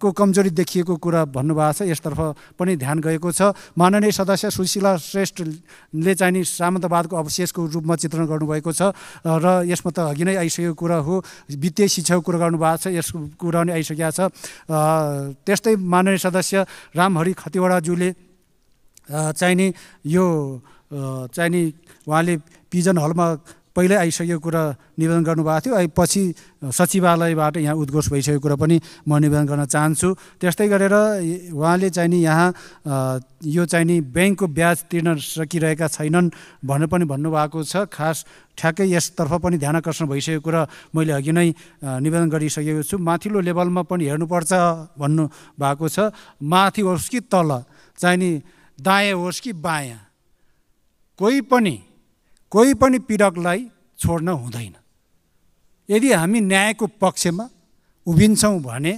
को कमजोरी देखिएको कुरा भन्नुभएको छ यसतर्फ पनि ध्यान गएको छ माननीय सदस्य सुशीला श्रेष्ठले चाहिँ नि सामन्तवादको अवशेषको रूपमा चित्रण गर्नुभएको छ र यसमा त अघि नै आइसकेको कुरा हो वित्तीय शिक्षाको कुरा गर्नुभएको छ यसको कुरा पनि आइसकेको छ त्यस्तै माननीय सदस्य रामहरि खतिवडाज्यूले चाहिँ नि यो चाहिँ नि उहाँले पिजन हलमा पहिल्यै आइसकेको कुरा निवेदन गर्नुभएको थियो पछि सचिवालयबाट यहाँ उद्घोष भइसकेको कुरा पनि म निवेदन गर्न चाहन्छु त्यस्तै गरेर उहाँले चाहिँ नि यहाँ यो चाहिँ नि ब्याङ्कको ब्याज तिर्न सकिरहेका छैनन् भनेर पनि भन्नुभएको छ खास ठ्याक्कै यसतर्फ पनि ध्यान आकर्षण भइसकेको कुरा मैले अघि नै निवेदन गरिसकेको छु माथिल्लो लेभलमा पनि हेर्नुपर्छ भन्नुभएको छ माथि होस् कि तल चाहिँ नि दायाँ होस् कि बायाँ कोही पनि कोही पनि पीडकलाई छोड्न हुँदैन यदि हामी न्यायको पक्षमा उभिन्छौँ भने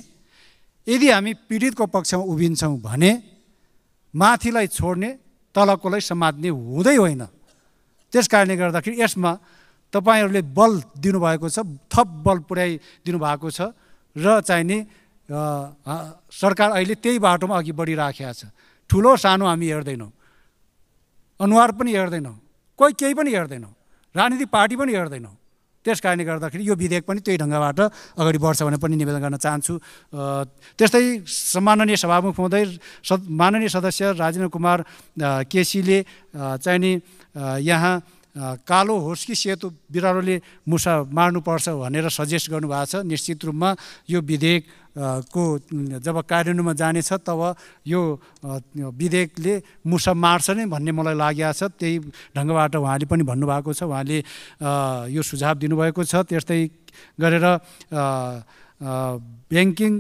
यदि हामी पीडितको पक्षमा उभिन्छौँ भने माथिलाई छोड्ने तलकोलाई समात्ने हुँदै होइन त्यस कारणले गर्दाखेरि यसमा तपाईँहरूले बल दिनुभएको छ थप बल पुर्याइदिनु भएको छ र चाहिने सरकार अहिले त्यही बाटोमा अघि बढिराखेको छ ठुलो सानो हामी हेर्दैनौँ अनुहार पनि हेर्दैनौँ कोही केही पनि हेर्दैनौँ राजनीतिक पार्टी पनि हेर्दैनौँ त्यस कारणले गर्दाखेरि यो विधेयक पनि त्यही ढङ्गबाट अगाडि बढ्छ भनेर पनि निवेदन गर्न चाहन्छु त्यस्तै सम्माननीय सभामुख हुँदै माननीय सदस्य राजेन्द्र कुमार केसीले चाहिने यहाँ कालो होस् कि सेतो बिरालोले मुसा मार्नुपर्छ भनेर सजेस्ट गर्नुभएको छ निश्चित रूपमा यो विधेयक को जब कार्यान्वयनमा जानेछ तब यो विधेयकले मुसा मार्छ नै भन्ने मलाई लागेको छ त्यही ढङ्गबाट उहाँले पनि भन्नुभएको छ उहाँले यो सुझाव दिनुभएको छ त्यस्तै गरेर ब्याङ्किङ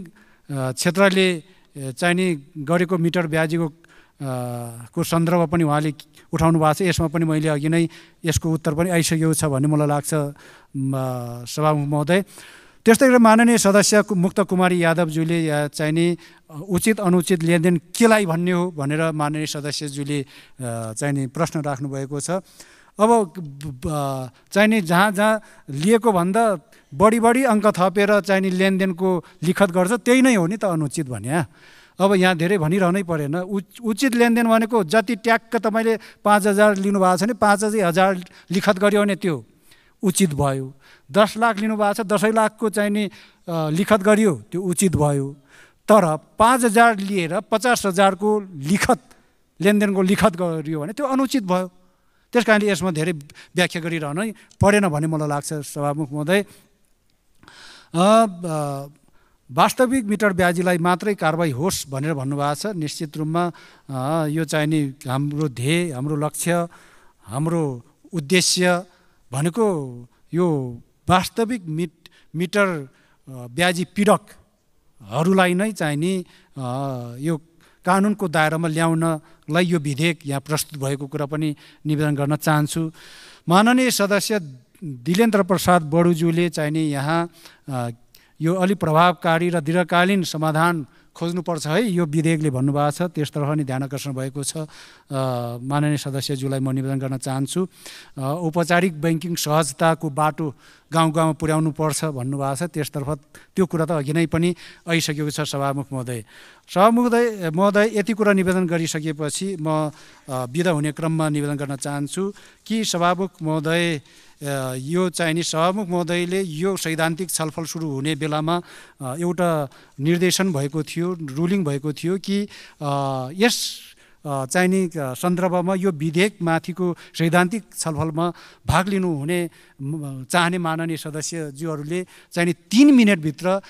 क्षेत्रले चाहिने गरेको मिटर ब्याजीको को सन्दर्भ पनि उहाँले उठाउनु भएको छ यसमा पनि मैले अघि नै यसको उत्तर पनि आइसकेको छ भन्ने मलाई लाग्छ सभामुख महोदय त्यस्तै गरेर माननीय सदस्य मुक्त कुमारी यादवज्यूले या चाहिने उचित अनुचित लेनदेन केलाई भन्ने हो भनेर माननीय सदस्यज्यूले चाहिने प्रश्न राख्नुभएको छ अब चाहिने जहाँ जहाँ लिएको भन्दा बढी बढी अङ्क थपेर चाहिने लेनदेनको लिखत गर्छ त्यही नै हो नि त अनुचित भन्या अब यहाँ धेरै भनिरहनै परेन उचित लेनदेन भनेको जति ट्याक्क तपाईँले पाँच हजार लिनुभएको छ नि पाँच हजार लिखत गऱ्यो भने त्यो उचित भयो दस लाख लिनुभएको छ दसैँ लाखको चाहिँ नि लिखत गरियो त्यो उचित भयो तर पाँच हजार लिएर पचास हजारको लिखत लेनदेनको लिखत गरियो भने त्यो अनुचित भयो त्यस कारणले यसमा धेरै व्याख्या गरिरहनै परेन भन्ने मलाई लाग्छ सभामुख महोदय वास्तविक मिटर ब्याजीलाई मात्रै कारवाही होस् भनेर भन्नुभएको छ निश्चित रूपमा यो चाहिने हाम्रो ध्येय हाम्रो लक्ष्य हाम्रो उद्देश्य भनेको यो वास्तविक मिट मिटर ब्याजी पीडकहरूलाई नै चाहिने यो कानुनको दायरामा ल्याउनलाई यो विधेयक यहाँ प्रस्तुत भएको कुरा पनि निवेदन गर्न चाहन्छु माननीय सदस्य दिलेन्द्र प्रसाद बडुज्यूले चाहिने यहाँ यो अलिक प्रभावकारी र दीर्घकालीन समाधान खोज्नुपर्छ है यो विधेयकले भन्नुभएको छ त्यसतर्फ नै ध्यान आकर्षण भएको छ माननीय सदस्यज्यूलाई म निवेदन गर्न चाहन्छु औपचारिक ब्याङ्किङ सहजताको बाटो गाउँ गाउँमा पुर्याउनु पर्छ भन्नुभएको छ त्यसतर्फ त्यो कुरा त अघि नै पनि आइसकेको छ सभामुख महोदय सभामुख महोदय यति कुरा निवेदन गरिसकेपछि म विदा हुने क्रममा निवेदन गर्न चाहन्छु कि सभामुख महोदय यो चाहिने सभामुख महोदयले यो सैद्धान्तिक छलफल सुरु हुने बेलामा एउटा निर्देशन भएको थियो रुलिङ भएको थियो कि यस चाहिने सन्दर्भमा यो विधेयकमाथिको सैद्धान्तिक छलफलमा भाग लिनुहुने चाहने माननीय सदस्यज्यूहरूले चाहिने तिन मिनटभित्र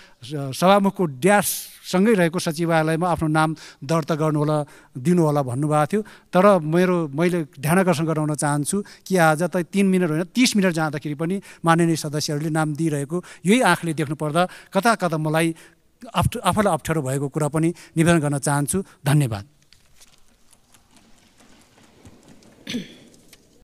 सभामुखको ड्याससँगै रहेको सचिवालयमा आफ्नो नाम दर्ता गर्नुहोला दिनुहोला भन्नुभएको थियो तर मेरो मैले ध्यान आकर्षण गराउन चाहन्छु कि आज त तिन मिनट होइन तिस मिनट जाँदाखेरि पनि माननीय सदस्यहरूले नाम दिइरहेको यही आँखले देख्नुपर्दा कता कता मलाई आफ आफूलाई अप्ठ्यारो भएको कुरा पनि निवेदन गर्न चाहन्छु धन्यवाद Mm-hmm. [coughs]